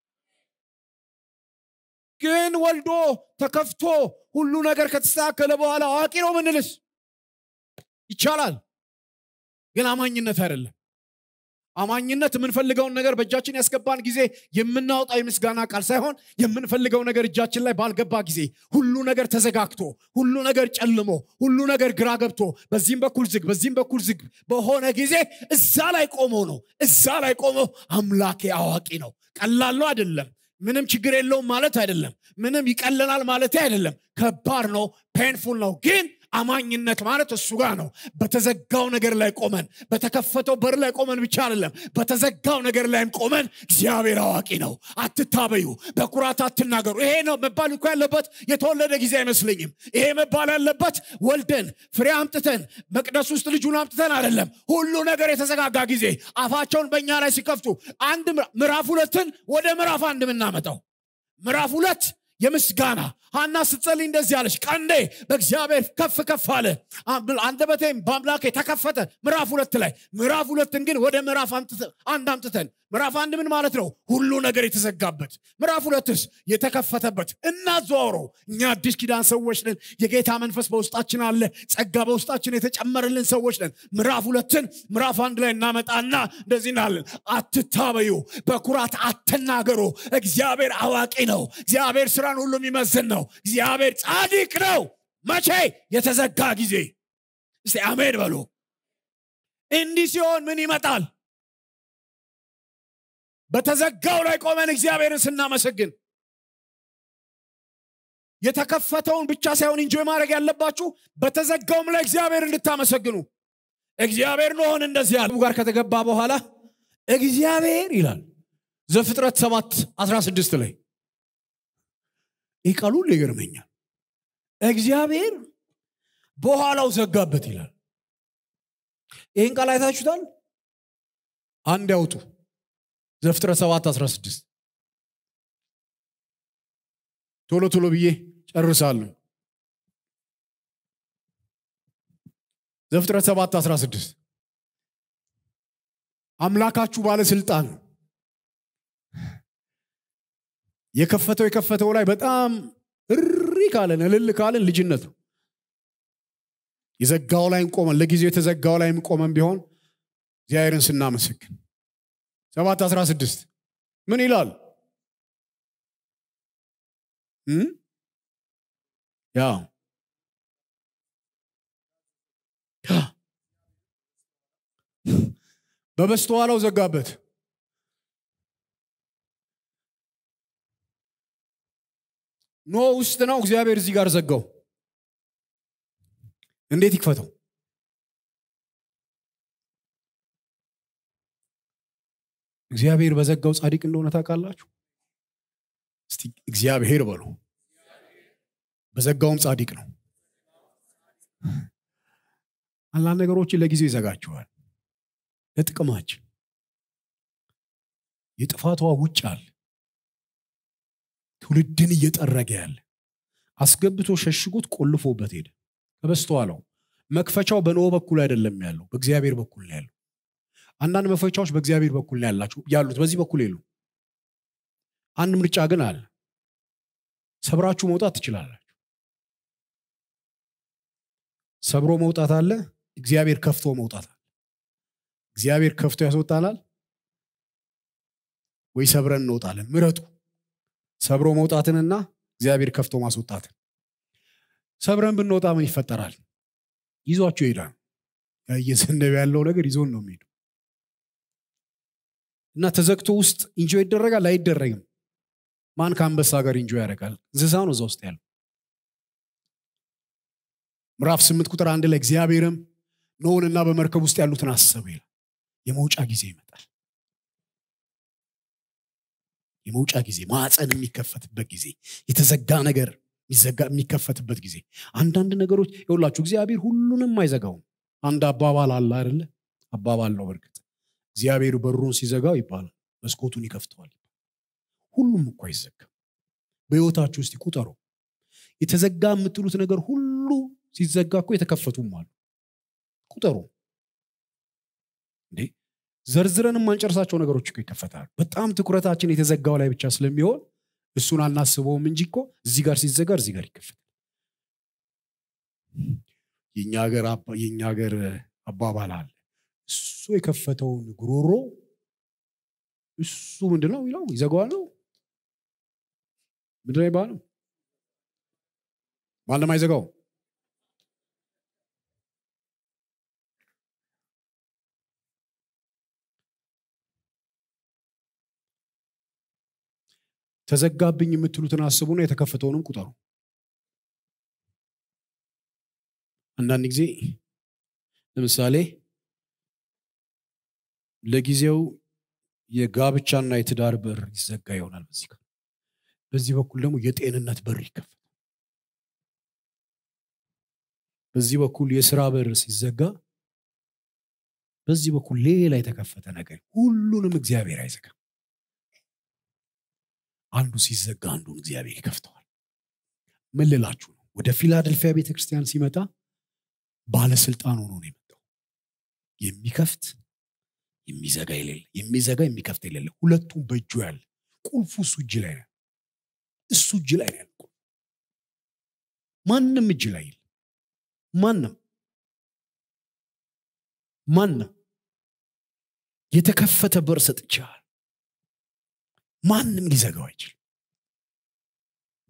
[SPEAKER 1] ግን ወልዶ ተከፍቶ ሁሉ ነገር ከተስተካከለ በኋላ አዋቂ ነው ምንልስ ይቻላል ግን አማኝነት አይደለም አማኝነት የምንፈልገውን ነገር በእጃችን ያስገባን ጊዜ የምናወጣው የምስጋና ቃል ሳይሆን የምንፈልገው ነገር እጃችን ላይ ባልገባ ጊዜ ሁሉ ነገር ተዘጋግቶ ሁሉ ነገር ጨልሞ ሁሉ ነገር ግራ ገብቶ በዚህም በኩል ዝግ በዚህም በኩል ዝግ በሆነ ጊዜ እዛ ላይ ቆመው ነው እዛ ላይ ቆመው አምላኬ አዋቂ ነው ቀላሉ አይደለም ምንም ችግር የለውም ማለት አይደለም ምንም ይቀለናል ማለት አይደለም ከባድ ነው ፔንፉል ነው ግን አማኝነት ማለት እሱ ጋር ነው። በተዘጋው ነገር ላይ ቆመን በተከፈተው በር ላይ ቆመን ብቻ አይደለም፣ በተዘጋው ነገር ላይም ቆመን እግዚአብሔር አዋቂ ነው፣ አትታበዩ፣ በኩራት አትናገሩ። ይሄ ነው መባል እኮ ያለበት የተወለደ ጊዜ አይመስለኝም። ይሄ መባል ያለበት ወልደን ፍሬ አምጥተን መቅደስ ውስጥ ልጁን አምጥተን አይደለም። ሁሉ ነገር የተዘጋጋ ጊዜ አፋቸውን በእኛ ላይ ሲከፍቱ አንድ ምዕራፍ ሁለትን ወደ ምዕራፍ አንድ የምናመጣው ምዕራፍ ሁለት የምስጋና ሀና ስትጸልይ እንደዚህ አለች ቀንዴ በእግዚአብሔር ከፍ ከፍ አለ አንደበቴም በአምላኬ ተከፈተ ምዕራፍ ሁለት ላይ ምዕራፍ ሁለትን ግን ወደ ምዕራፍ አንድ አምጥተን ምዕራፍ አንድ ምን ማለት ነው ሁሉ ነገር የተዘጋበት ምዕራፍ ሁለትስ የተከፈተበት እናዘዋውሮ እኛ አዲስ ኪዳን ሰዎች ነን የጌታ መንፈስ በውስጣችን አለ ጸጋ በውስጣችን የተጨመረልን ሰዎች ነን ምዕራፍ ሁለትን ምዕራፍ አንድ ላይ እናመጣና እንደዚህ እናለን አትታበዩ በኩራት አትናገሩ እግዚአብሔር አዋቂ ነው እግዚአብሔር ስራን ሁሉ የሚመዝን ነው እግዚአብሔር ጻድቅ ነው መቼ የተዘጋ ጊዜ
[SPEAKER 2] እስቲ አሜን በሉ እንዲህ ሲሆን ምን ይመጣል በተዘጋው ላይ ቆመን እግዚአብሔርን ስናመሰግን የተከፈተውን ብቻ ሳይሆን እንጆ ማድረግ ያለባችሁ በተዘጋውም ላይ እግዚአብሔር
[SPEAKER 1] እንድታመሰግኑ እግዚአብሔር ነሆን እንደዚህ ያለ ጋር ከተገባ በኋላ እግዚአብሔር ይላል ዘፍጥረት 7 16 ላይ ይህ ቃል ሁሉ ይገርመኛል እግዚአብሔር በኋላው ዘጋበት
[SPEAKER 2] ይላል ይህን ቃል አይታችሁታል
[SPEAKER 1] አንድ ያውጡ ዘፍጥረ 7 16 ቶሎ ቶሎ ብዬ ጨርሳለሁ ዘፍጥረ 7 16 አምላካችሁ ባለስልጣን ነው የከፈተው የከፈተው ላይ በጣም እሪ ካለን እልል ካለን ልጅነቱ የዘጋው ላይ ቆመን ለጊዜው የተዘጋው ላይም ቆመን ቢሆን እግዚአብሔርን ስናመሰግን
[SPEAKER 2] ሰባት አስራ ስድስት ምን ይላል ያ በበስተኋላው ዘጋበት ኖ ውስጥ ነው እግዚአብሔር እዚህ ጋር ዘጋው እንዴት ይክፈተው
[SPEAKER 1] እግዚአብሔር በዘጋው ጻድቅ እንደሆነ ታውቃላችሁ እስቲ እግዚአብሔር በሉ በዘጋውም ጻድቅ ነው አንዳንድ ነገሮችን ለጊዜው ይዘጋችኋል ለጥቅማችን የጥፋቷ ውጭ አለ ትውልድን እየጠረገ ያለ አስገብቶ ሸሽጎት ቆልፎበት ሄደ። ከበስተኋላው መክፈቻው በኖ በኩል አይደለም ያለው፣ በእግዚአብሔር በኩል ነው ያለው። አንዳንድ መክፈቻዎች በእግዚአብሔር በኩል ነው ያላቸው ያሉት፣ በዚህ በኩል የሉ። አንድ ምርጫ ግን አለ። ሰብራችሁ መውጣት ትችላላችሁ። ሰብሮ መውጣት አለ፣ እግዚአብሔር ከፍቶ መውጣት አለ። እግዚአብሔር ከፍቶ ያስወጣናል ወይ ሰብረን እንወጣለን። ምረጡ። ሰብሮ መውጣትንና እግዚአብሔር ከፍቶ ማስወጣትን ሰብረን ብንወጣ ምን ይፈጠራል ይዟቸው ይሄዳል እየዘነበ ያለው ነገር ይዞን ነው የሚሄዱ እና ተዘግቶ ውስጥ እንጆ ይደረጋል አይደረግም ማን ከአንበሳ ጋር እንጆ ያደርጋል እንስሳ ነው እዛ ውስጥ ያለው ምዕራፍ ስምንት ቁጥር አንድ ላይ እግዚአብሔርም ኖውንና በመርከብ ውስጥ ያሉትን አሰቡ ይላል የመውጫ ጊዜ ይመጣል የመውጫ ጊዜ ማዕፀን የሚከፈትበት ጊዜ የተዘጋ ነገር የሚከፈትበት ጊዜ አንዳንድ ነገሮች የሁላችሁ እግዚአብሔር ሁሉንም አይዘጋውም አንድ አባባል አለ አይደለ አባባል ነው በርግጥ እግዚአብሔር በሩን ሲዘጋው ይባላል መስኮቱን ይከፍተዋል ሁሉም እኮ አይዘጋም በህይወታችሁ ውስጥ ቁጠሩ የተዘጋ የምትሉት ነገር ሁሉ ሲዘጋ እኮ የተከፈቱም አሉ ቁጠሩ እንዴ ዘርዝረን የማንጨርሳቸው ነገሮች እኮ ይከፈታሉ። በጣም ትኩረታችን የተዘጋው ላይ ብቻ ስለሚሆን እሱን አናስበውም እንጂ እኮ እዚህ ጋር ሲዘጋ እዚህ ጋር ይከፈታል። የእኛ ሀገር አባባል አለ። እሱ የከፈተውን ጉሮሮ እሱ ምንድን ነው ይለው ይዘጋዋል ነው ምንድን ነው ማንም አይዘጋውም። ተዘጋብኝ የምትሉትን አስቡና የተከፈተውንም ቁጠሩ። አንዳንድ ጊዜ ለምሳሌ ለጊዜው የጋብቻና የትዳር በር ይዘጋ ይሆናል። በዚህ በዚህ በኩል ደግሞ የጤንነት በር ይከፈታል። በዚህ በኩል የስራ በር ሲዘጋ፣ በዚህ በኩል ሌላ የተከፈተ ነገር ሁሉንም እግዚአብሔር አይዘጋም። አንዱ ሲዘጋ አንዱን እግዚአብሔር ይከፍተዋል ምን ልላችሁ ነው ወደ ፊላደልፊያ ቤተክርስቲያን ሲመጣ ባለስልጣን ሆኖ ነው የመጣው የሚከፍት የሚዘጋ የሌለ የሚዘጋ የሚከፍት የሌለ ሁለቱም በእጁ ያለ ቁልፉ እሱ እጅ ላይ ነው እሱ እጅ ላይ ነው ያለ ማንም እጅ ላይ የለ ማንም ማንም የተከፈተ በር ሰጥቻል ማንም ሊዘጋው አይችልም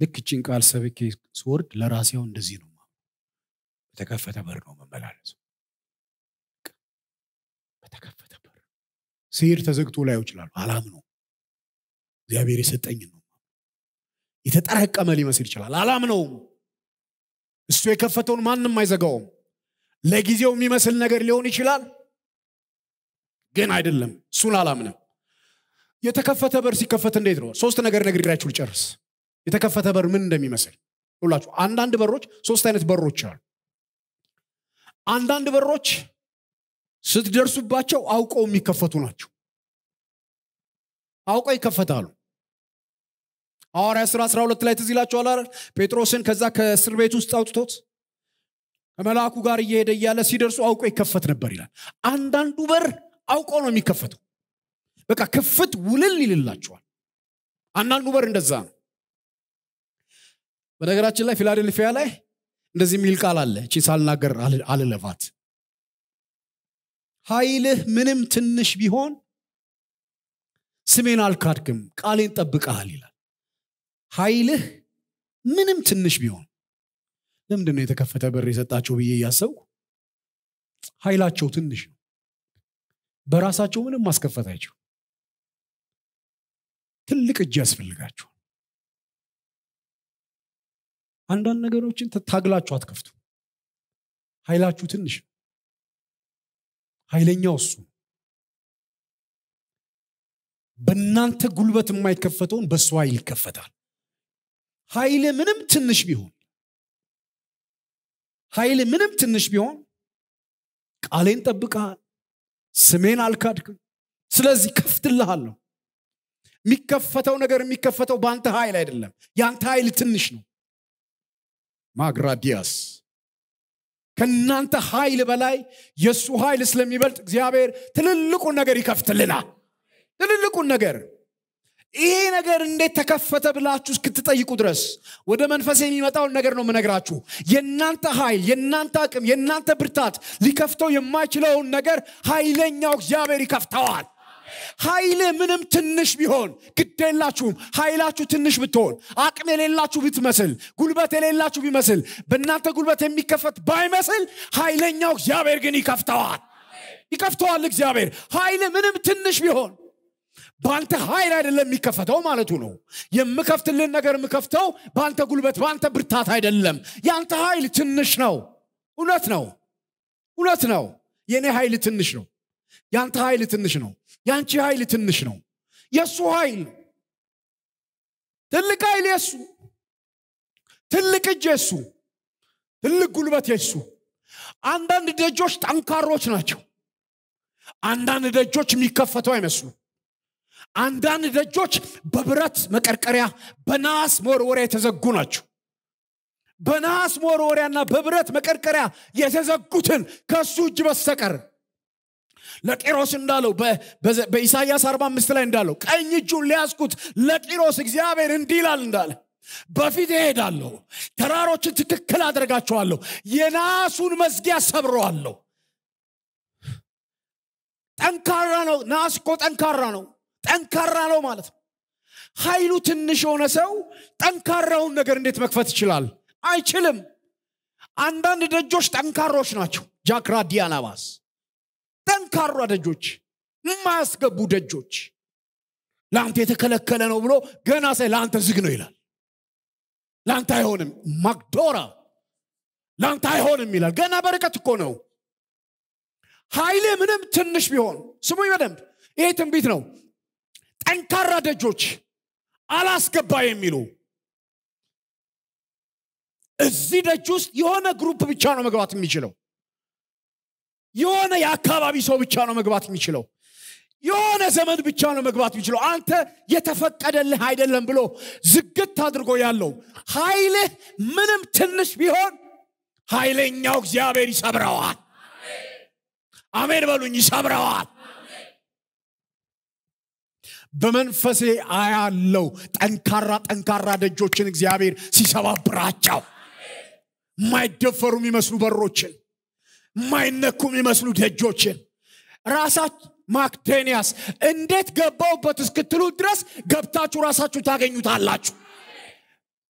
[SPEAKER 1] ልክ እችን ቃል ሰብኬ ስወርድ ለራሴው እንደዚህ ነው በተከፈተ በር ነው መመላለሱ በተከፈተ በር ስሄድ ተዘግቶ ላይ ይችላሉ አላም ነው እግዚአብሔር የሰጠኝ ነው የተጠረቀመ ሊመስል ይችላል አላም ነው እሱ የከፈተውን ማንም አይዘጋውም ለጊዜው የሚመስል ነገር ሊሆን ይችላል ግን አይደለም እሱን አላምንም የተከፈተ በር ሲከፈት እንዴት ነው? ሶስት ነገር ነግሬያችሁ ልጨርስ። የተከፈተ በር ምን እንደሚመስል ሁላችሁ። አንዳንድ በሮች ሶስት አይነት በሮች አሉ። አንዳንድ በሮች ስትደርሱባቸው አውቀው የሚከፈቱ ናቸው። አውቀው ይከፈታሉ። ሐዋርያ ሥራ 12 ላይ ትዝ ይላችኋል አይደል? ጴጥሮስን ከዛ ከእስር ቤት ውስጥ አውጥቶት ከመልአኩ ጋር እየሄደ እያለ ሲደርሱ አውቆ ይከፈት ነበር ይላል። አንዳንዱ በር አውቆ ነው የሚከፈተው። በቃ ክፍት ውልል ይልላቸዋል አንዳንዱ በር እንደዛ ነው በነገራችን ላይ ፊላዴልፊያ ላይ እንደዚህ የሚል ቃል አለ እቺ ሳልናገር አልለፋት ኃይልህ ምንም ትንሽ ቢሆን ስሜን አልካድክም ቃሌን ጠብቀሃል ይላል ኃይልህ ምንም ትንሽ ቢሆን ለምንድን ነው የተከፈተ በር የሰጣቸው ብዬ እያሰብኩ ኃይላቸው ትንሽ ነው በራሳቸው ምንም ማስከፈት አይችው ትልቅ እጅ ያስፈልጋችኋል አንዳንድ ነገሮችን ታግላችሁ አትከፍቱ ኃይላችሁ ትንሽ ኃይለኛው እሱ በእናንተ ጉልበት የማይከፈተውን በእሱ ኃይል ይከፈታል ኃይል ምንም ትንሽ ቢሆን ኃይል ምንም ትንሽ ቢሆን ቃሌን ጠብቀሃል ስሜን አልካድክም ስለዚህ ከፍትልሃለሁ የሚከፈተው ነገር የሚከፈተው በአንተ ኃይል አይደለም የአንተ ኃይል ትንሽ ነው ማግራዲያስ ከእናንተ ኃይል በላይ የእሱ ኃይል ስለሚበልጥ እግዚአብሔር ትልልቁን ነገር ይከፍትልናል ትልልቁን ነገር ይሄ ነገር እንዴት ተከፈተ ብላችሁ እስክትጠይቁ ድረስ ወደ መንፈስ የሚመጣውን ነገር ነው ምነግራችሁ የእናንተ ኃይል የእናንተ አቅም የእናንተ ብርታት ሊከፍተው የማይችለውን ነገር ኃይለኛው እግዚአብሔር ይከፍተዋል ኃይል ምንም ትንሽ ቢሆን ግድ የላችሁም። ኃይላችሁ ትንሽ ብትሆን፣ አቅም የሌላችሁ ብትመስል፣ ጉልበት የሌላችሁ ቢመስል፣ በእናንተ ጉልበት የሚከፈት ባይመስል፣ ኃይለኛው እግዚአብሔር ግን ይከፍተዋል። ይከፍተዋል እግዚአብሔር። ኃይል ምንም ትንሽ ቢሆን በአንተ ኃይል አይደለም የሚከፈተው ማለቱ ነው። የምከፍትልን ነገር የምከፍተው በአንተ ጉልበት፣ በአንተ ብርታት አይደለም። የአንተ ኃይል ትንሽ ነው። እውነት ነው፣ እውነት ነው። የእኔ ኃይል ትንሽ ነው። የአንተ ኃይል ትንሽ ነው። ያንቺ ኃይል ትንሽ ነው፣ የእሱ ኃይል ትልቅ ኃይል የሱ፣ ትልቅ እጅ የሱ፣ ትልቅ ጉልበት የሱ። አንዳንድ ደጆች ጠንካሮች ናቸው። አንዳንድ ደጆች የሚከፈተው አይመስሉ። አንዳንድ ደጆች በብረት መቀርቀሪያ በናስ መወርወሪያ የተዘጉ ናቸው። መወርወሪያ መወርወሪያና በብረት መቀርቀሪያ የተዘጉትን ከእሱ እጅ በስተቀር ለቂሮስ እንዳለው በኢሳያስ 45 ላይ እንዳለው ቀኝ እጁን ሊያስኩት ለቂሮስ እግዚአብሔር እንዲህ ይላል እንዳለ በፊት ይሄዳለሁ ተራሮችን ትክክል አድርጋቸዋለሁ የናሱን መዝጊያ ሰብረዋለሁ። ጠንካራ ነው። ናስ እኮ ጠንካራ ነው። ጠንካራ ነው ማለት ነው። ኃይሉ ትንሽ የሆነ ሰው ጠንካራውን ነገር እንዴት መክፈት ይችላል? አይችልም። አንዳንድ ደጆች ጠንካሮች ናቸው። ጃክራ ዲያናባስ ጠንካራ ደጆች የማያስገቡ ደጆች ለአንተ የተከለከለ ነው ብሎ ገና ሳይ ለአንተ ዝግ ነው ይላል ለአንተ አይሆንም ማክዶራ ለአንተ አይሆንም ይላል ገና በርቀት እኮ ነው ኃይሌ ምንም ትንሽ ቢሆን ስሙኝ በደንብ ይሄ ትንቢት ነው ጠንካራ ደጆች አላስገባ የሚሉ እዚህ ደጅ ውስጥ የሆነ ግሩፕ ብቻ ነው መግባት የሚችለው የሆነ የአካባቢ ሰው ብቻ ነው መግባት የሚችለው የሆነ ዘመን ብቻ ነው መግባት የሚችለው አንተ የተፈቀደልህ አይደለም ብሎ ዝግት አድርጎ ያለው ኃይልህ ምንም ትንሽ ቢሆን ኃይለኛው እግዚአብሔር ይሰብረዋል አሜን በሉኝ ይሰብረዋል በመንፈሴ አያለው ጠንካራ ጠንካራ ደጆችን እግዚአብሔር ሲሰባብራቸው የማይደፈሩ የሚመስሉ በሮችን ማይነኩ የሚመስሉ ደጆችን ራሳች ማክዴንያስ እንዴት ገባውበት እስክትሉ ድረስ ገብታችሁ ራሳችሁ ታገኙታላችሁ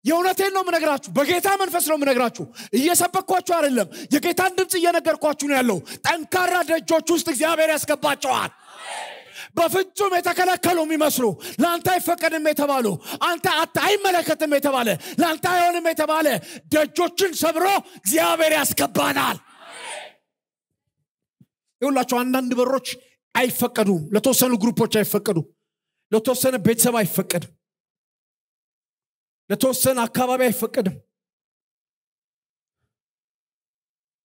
[SPEAKER 1] የእውነቴን ነው የምነግራችሁ በጌታ መንፈስ ነው የምነግራችሁ እየሰበኳችሁ አይደለም የጌታን ድምፅ እየነገርኳችሁ ነው ያለው ጠንካራ ደጆች ውስጥ እግዚአብሔር ያስገባቸዋል በፍጹም የተከለከሉ የሚመስሉ ለአንተ አይፈቀድም የተባሉ አንተ አይመለከትም የተባለ ለአንተ አይሆንም የተባለ ደጆችን ሰብሮ እግዚአብሔር ያስገባናል ይሁላቸው አንዳንድ በሮች አይፈቀዱም ለተወሰኑ ግሩፖች አይፈቀዱም ለተወሰነ ቤተሰብ አይፈቀድም ለተወሰነ አካባቢ አይፈቀድም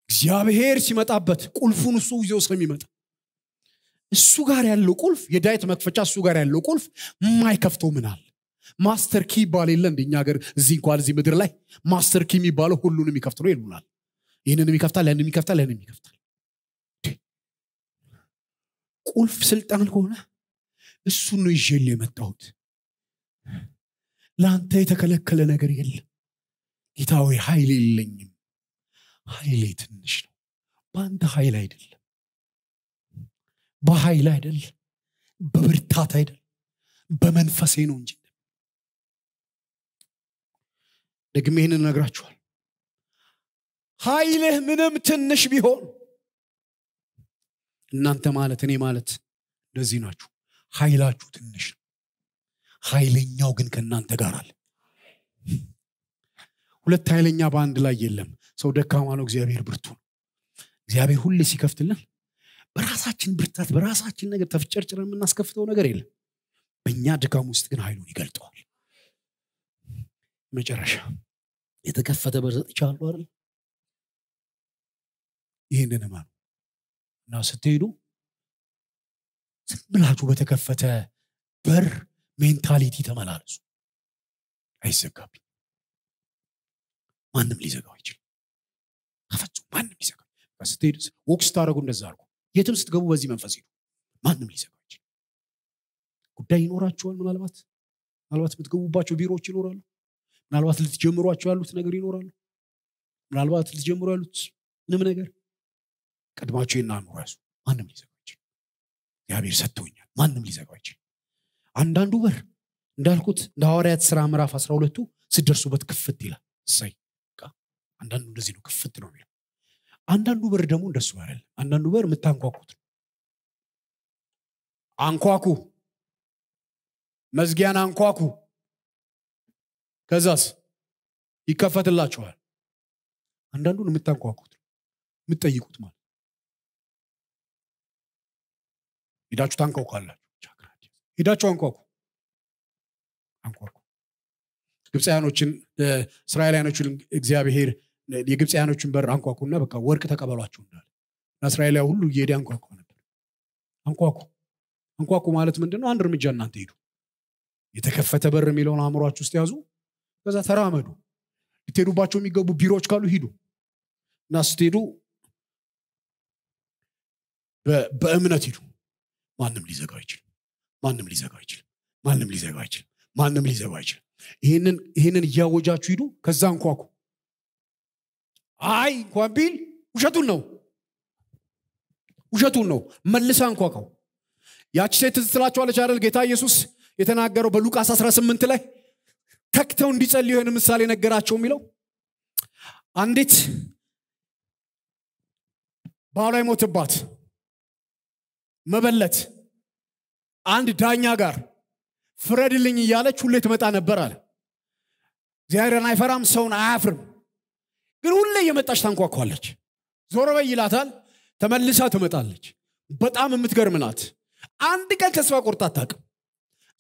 [SPEAKER 1] እግዚአብሔር ሲመጣበት ቁልፉን እሱ ጊዜው ስለሚመጣ እሱ ጋር ያለው ቁልፍ የዳይት መክፈቻ እሱ ጋር ያለው ቁልፍ የማይከፍተው ምናል ማስተር ኪ ይባል የለ እንደኛ ሀገር እዚህ እንኳን እዚህ ምድር ላይ ማስተር ኪ የሚባለው ሁሉንም ይከፍት ነው ይሉናል ይህንንም ይከፍታል ያንንም ይከፍታል ያንንም ይከፍታል ቁልፍ ስልጣን ከሆነ እሱን ነው ይዤል የመጣሁት ለአንተ የተከለከለ ነገር የለም ጌታ ሆይ ኃይል የለኝም ኃይሌ ትንሽ ነው በአንተ ኃይል አይደለም በኃይል አይደለም በብርታት አይደለም በመንፈሴ ነው እንጂ ደግሜ ይህንን ነግራችኋል ኃይልህ ምንም ትንሽ ቢሆን እናንተ ማለት እኔ ማለት እንደዚህ ናችሁ ኃይላችሁ ትንሽ ነው ኃይለኛው ግን ከእናንተ ጋር አለ ሁለት ኃይለኛ በአንድ ላይ የለም ሰው ደካማ ነው እግዚአብሔር ብርቱ ነው እግዚአብሔር ሁሌ ሲከፍትልን በራሳችን ብርታት በራሳችን ነገር ተፍጨርጭረን የምናስከፍተው ነገር የለም በእኛ ድካም ውስጥ ግን ኃይሉን ይገልጠዋል መጨረሻ የተከፈተ በር ሰጥቻለሁ አይደል ይህንን ማ እና ስትሄዱ ዝም በተከፈተ በር ሜንታሊቲ ተመላለሱ አይዘጋብኝ ማንም ሊዘጋው አይችልም አፈጹም ማንም ሊዘጋ ስትሄዱ ወቅ ስታደረጉ እንደዛ አርጉ የትም ስትገቡ በዚህ መንፈስ ሄዱ ማንም ሊዘጋው አይችልም ጉዳይ ይኖራችኋል ምናልባት ምናልባት የምትገቡባቸው ቢሮዎች ይኖራሉ ምናልባት ልትጀምሯቸው ያሉት ነገር ይኖራሉ ምናልባት ልትጀምሩ ያሉት ምንም ነገር ቀድማቸው ይናኑ ራሱ ማንም ሊዘጋው እግዚአብሔር ሰጥቶኛል ማንም ሊዘጋው አንዳንዱ በር እንዳልኩት እንደ ሐዋርያት ስራ ምዕራፍ 12ቱ ስደርሱበት ክፍት ይላል እሳይ አንዳንዱ እንደዚህ ነው ክፍት ነው የሚለው አንዳንዱ በር ደግሞ እንደሱ አይደለም አንዳንዱ በር የምታንኳኩት ነው አንኳኩ መዝጊያን አንኳኩ ከዛስ ይከፈትላችኋል አንዳንዱን የምታንኳኩት የምትጠይቁት ማለት ሄዳችሁ ታንቋቋላችሁ። ሂዳችሁ አንቋቁ አንቋቁ። ግብፃያኖችን እስራኤላያኖችን እግዚአብሔር የግብፃያኖችን በር አንቋቁና በቃ ወርቅ ተቀበሏቸው እንዳለ እና ሁሉ እየሄደ አንኳኩ ነበር። አንቋቁ አንቋቁ ማለት ምንድን ነው? አንድ እርምጃ እናንተ ሄዱ። የተከፈተ በር የሚለውን አእምሯችሁ ውስጥ ያዙ። ከዛ ተራመዱ። ልትሄዱባቸው የሚገቡ ቢሮዎች ካሉ ሂዱ እና ስትሄዱ በእምነት ሂዱ። ማንም ሊዘጋ አይችልም ማንም ሊዘጋ አይችልም ማንም ሊዘጋ አይችልም ማንም ሊዘጋ አይችልም ይህንን ይህንን እያወጃችሁ ሂዱ ከዛ እንኳኩ አይ እንኳን ቢል ውሸቱን ነው ውሸቱን ነው መልሳ እንኳካው ያቺ ሴት ትዝ ትላቸዋለች አይደል ጌታ ኢየሱስ የተናገረው በሉቃስ 18 ላይ ተክተው እንዲጸልዩ ይህን ምሳሌ ነገራቸው የሚለው አንዲት ባሏ የሞትባት መበለት አንድ ዳኛ ጋር ፍረድልኝ እያለች ሁሌ ትመጣ ነበር አለ። እግዚአብሔርን አይፈራም፣ ሰውን አያፍርም። ግን ሁሌ እየመጣች ታንኳኳለች። ዞሮ በይ ይላታል፣ ተመልሳ ትመጣለች። በጣም የምትገርም ናት። አንድ ቀን ተስፋ ቆርጣ አታቅም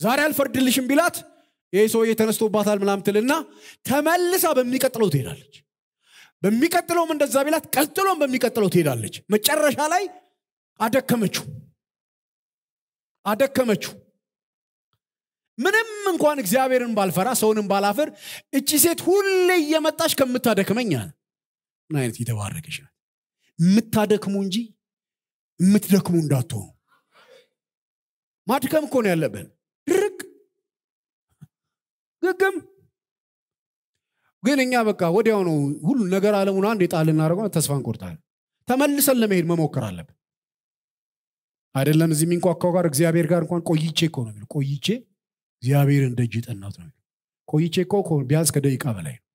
[SPEAKER 1] ዛሬ አልፈርድልሽም ቢላት ይህ ሰውዬ ተነስቶባታል ምናም ትልና ተመልሳ በሚቀጥለው ትሄዳለች። በሚቀጥለውም እንደዛ ቢላት ቀጥሎም በሚቀጥለው ትሄዳለች። መጨረሻ ላይ አደከመችው። አደከመችው ምንም እንኳን እግዚአብሔርን ባልፈራ ሰውንም ባላፍር እቺ ሴት ሁሌ እየመጣች ከምታደክመኝ አለ ምን አይነት የተባረከች ናት የምታደክሙ እንጂ የምትደክሙ እንዳትሆኑ ማድከም እኮ ያለብን ድርቅ ግግም ግን እኛ በቃ ወዲያው ነው ሁሉ ነገር አለሙን አንድ የጣል እናደረገ ተስፋ እንቆርጣለን ተመልሰን ለመሄድ መሞከር አለብን አይደለም እዚህ የሚንኳኳው ጋር እግዚአብሔር ጋር እንኳን ቆይቼ እኮ ነው ቆይቼ እግዚአብሔር ደጅ ጠናት ነው ቆይቼ እኮ ቢያንስ ከደቂቃ በላይ ነው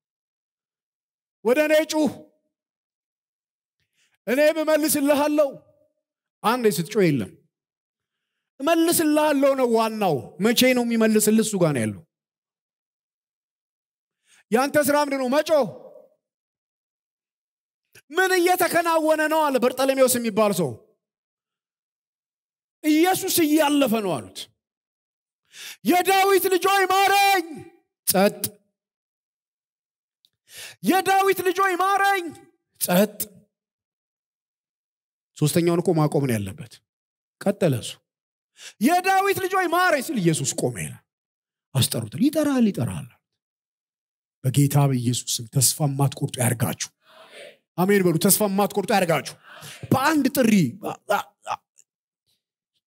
[SPEAKER 1] ወደ እኔ ጩ እኔ ብመልስልሃለው አንድ ስትጮ የለም እመልስልሃለው ነው ዋናው መቼ ነው የሚመልስልህ እሱ ጋር ነው ያለው ያንተ ስራ ምንድ ነው መጮ ምን እየተከናወነ ነው አለ በርጠለሜዎስ የሚባል ሰው ኢየሱስ እያለፈ ነው አሉት የዳዊት ልጆይ ማረኝ ጸጥ የዳዊት ልጆይ ማረኝ ጸጥ ሶስተኛውን እኮ ማቆም ያለበት ቀጠለ እሱ የዳዊት ልጆይ ማረኝ ሲል ኢየሱስ ቆመ ይላል አስጠሩት ይጠራል ይጠራል በጌታ በኢየሱስም ተስፋ ማትቆርጡ ያርጋችሁ አሜን በሉ ተስፋ ማትቆርጡ ያርጋችሁ በአንድ ጥሪ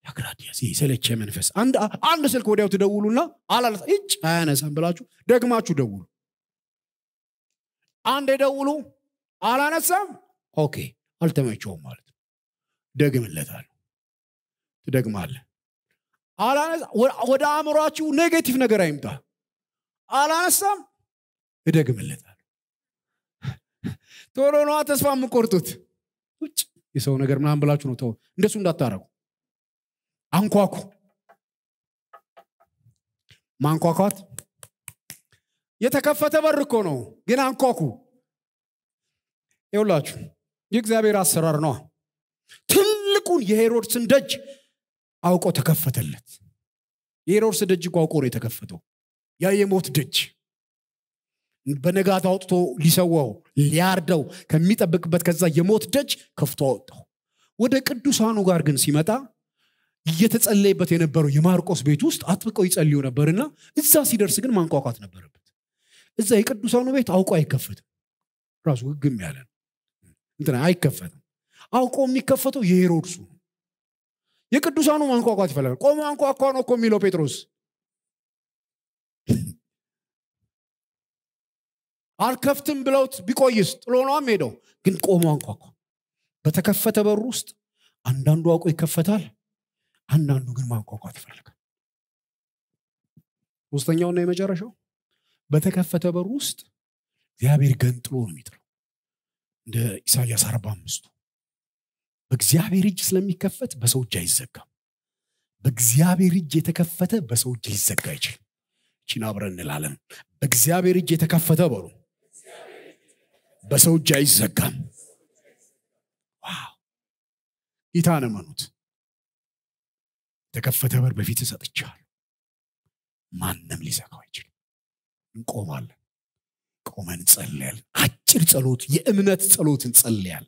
[SPEAKER 1] አግራዲያስ የሰለቸ መንፈስ አንድ አንድ ስልክ ወዲያው ትደውሉና አላለ እጭ አያነሳም ብላችሁ ደግማችሁ ደውሉ አንድ ደውሉ አላነሳም ኦኬ አልተመቸውም ማለት ነው ደግምለታል ትደግማለ ወደ አእምሯችሁ ኔጌቲቭ ነገር አይምጣ አላነሳም እደግምለታል ቶሎ ነዋ ተስፋ የምቆርጡት ውጭ የሰው ነገር ምናምን ብላችሁ ነው ተው እንደሱ እንዳታረጉ አንኳኩ። ማንኳኳት የተከፈተ በር እኮ ነው፣ ግን አንኳኩ። ይውላችሁ የእግዚአብሔር አሰራር ነዋ። ትልቁን የሄሮድስን ደጅ አውቆ ተከፈተለት። የሄሮድስ ደጅ እኳ አውቆ ነው የተከፈተው። ያ የሞት ደጅ በነጋት አውጥቶ ሊሰዋው ሊያርደው ከሚጠብቅበት ከዛ የሞት ደጅ ከፍቶ አወጣው። ወደ ቅዱሳኑ ጋር ግን ሲመጣ እየተጸለይበት የነበረው የማርቆስ ቤት ውስጥ አጥብቀው ይጸልዩ ነበርና እዛ ሲደርስ ግን ማንቋቋት ነበረበት እዛ የቅዱሳኑ ቤት አውቆ አይከፈትም ራሱ ህግም ያለ እንትና አይከፈትም አውቆ የሚከፈተው የሄሮድሱ የቅዱሳኑ ማንቋቋት ይፈልጋል ቆሞ አንኳኳ ነው እኮ የሚለው ጴጥሮስ አልከፍትም ብለውት ቢቆይስ ጥሎ ነዋም ሄደው ግን ቆሞ አንኳኳ በተከፈተ በር ውስጥ አንዳንዱ አውቆ ይከፈታል አንዳንዱ ግን ማንቋቋት ይፈልጋል ሶስተኛውና የመጨረሻው በተከፈተ በር ውስጥ እግዚአብሔር ገንጥሎ ነው የሚጥለው እንደ ኢሳያስ አርባ አምስቱ በእግዚአብሔር እጅ ስለሚከፈት በሰው እጅ አይዘጋም በእግዚአብሔር እጅ የተከፈተ በሰው እጅ ሊዘጋ አይችልም ይችን አብረን እንላለን በእግዚአብሔር እጅ የተከፈተ በሩ በሰው እጅ አይዘጋም ጌታን እመኑት የተከፈተ በር በፊት ሰጥቻል ማንም ሊሰካው አይችል እንቆማለን፣ ቆመን እንጸልያለን። አጭር ጸሎት፣ የእምነት ጸሎት እንጸልያለን።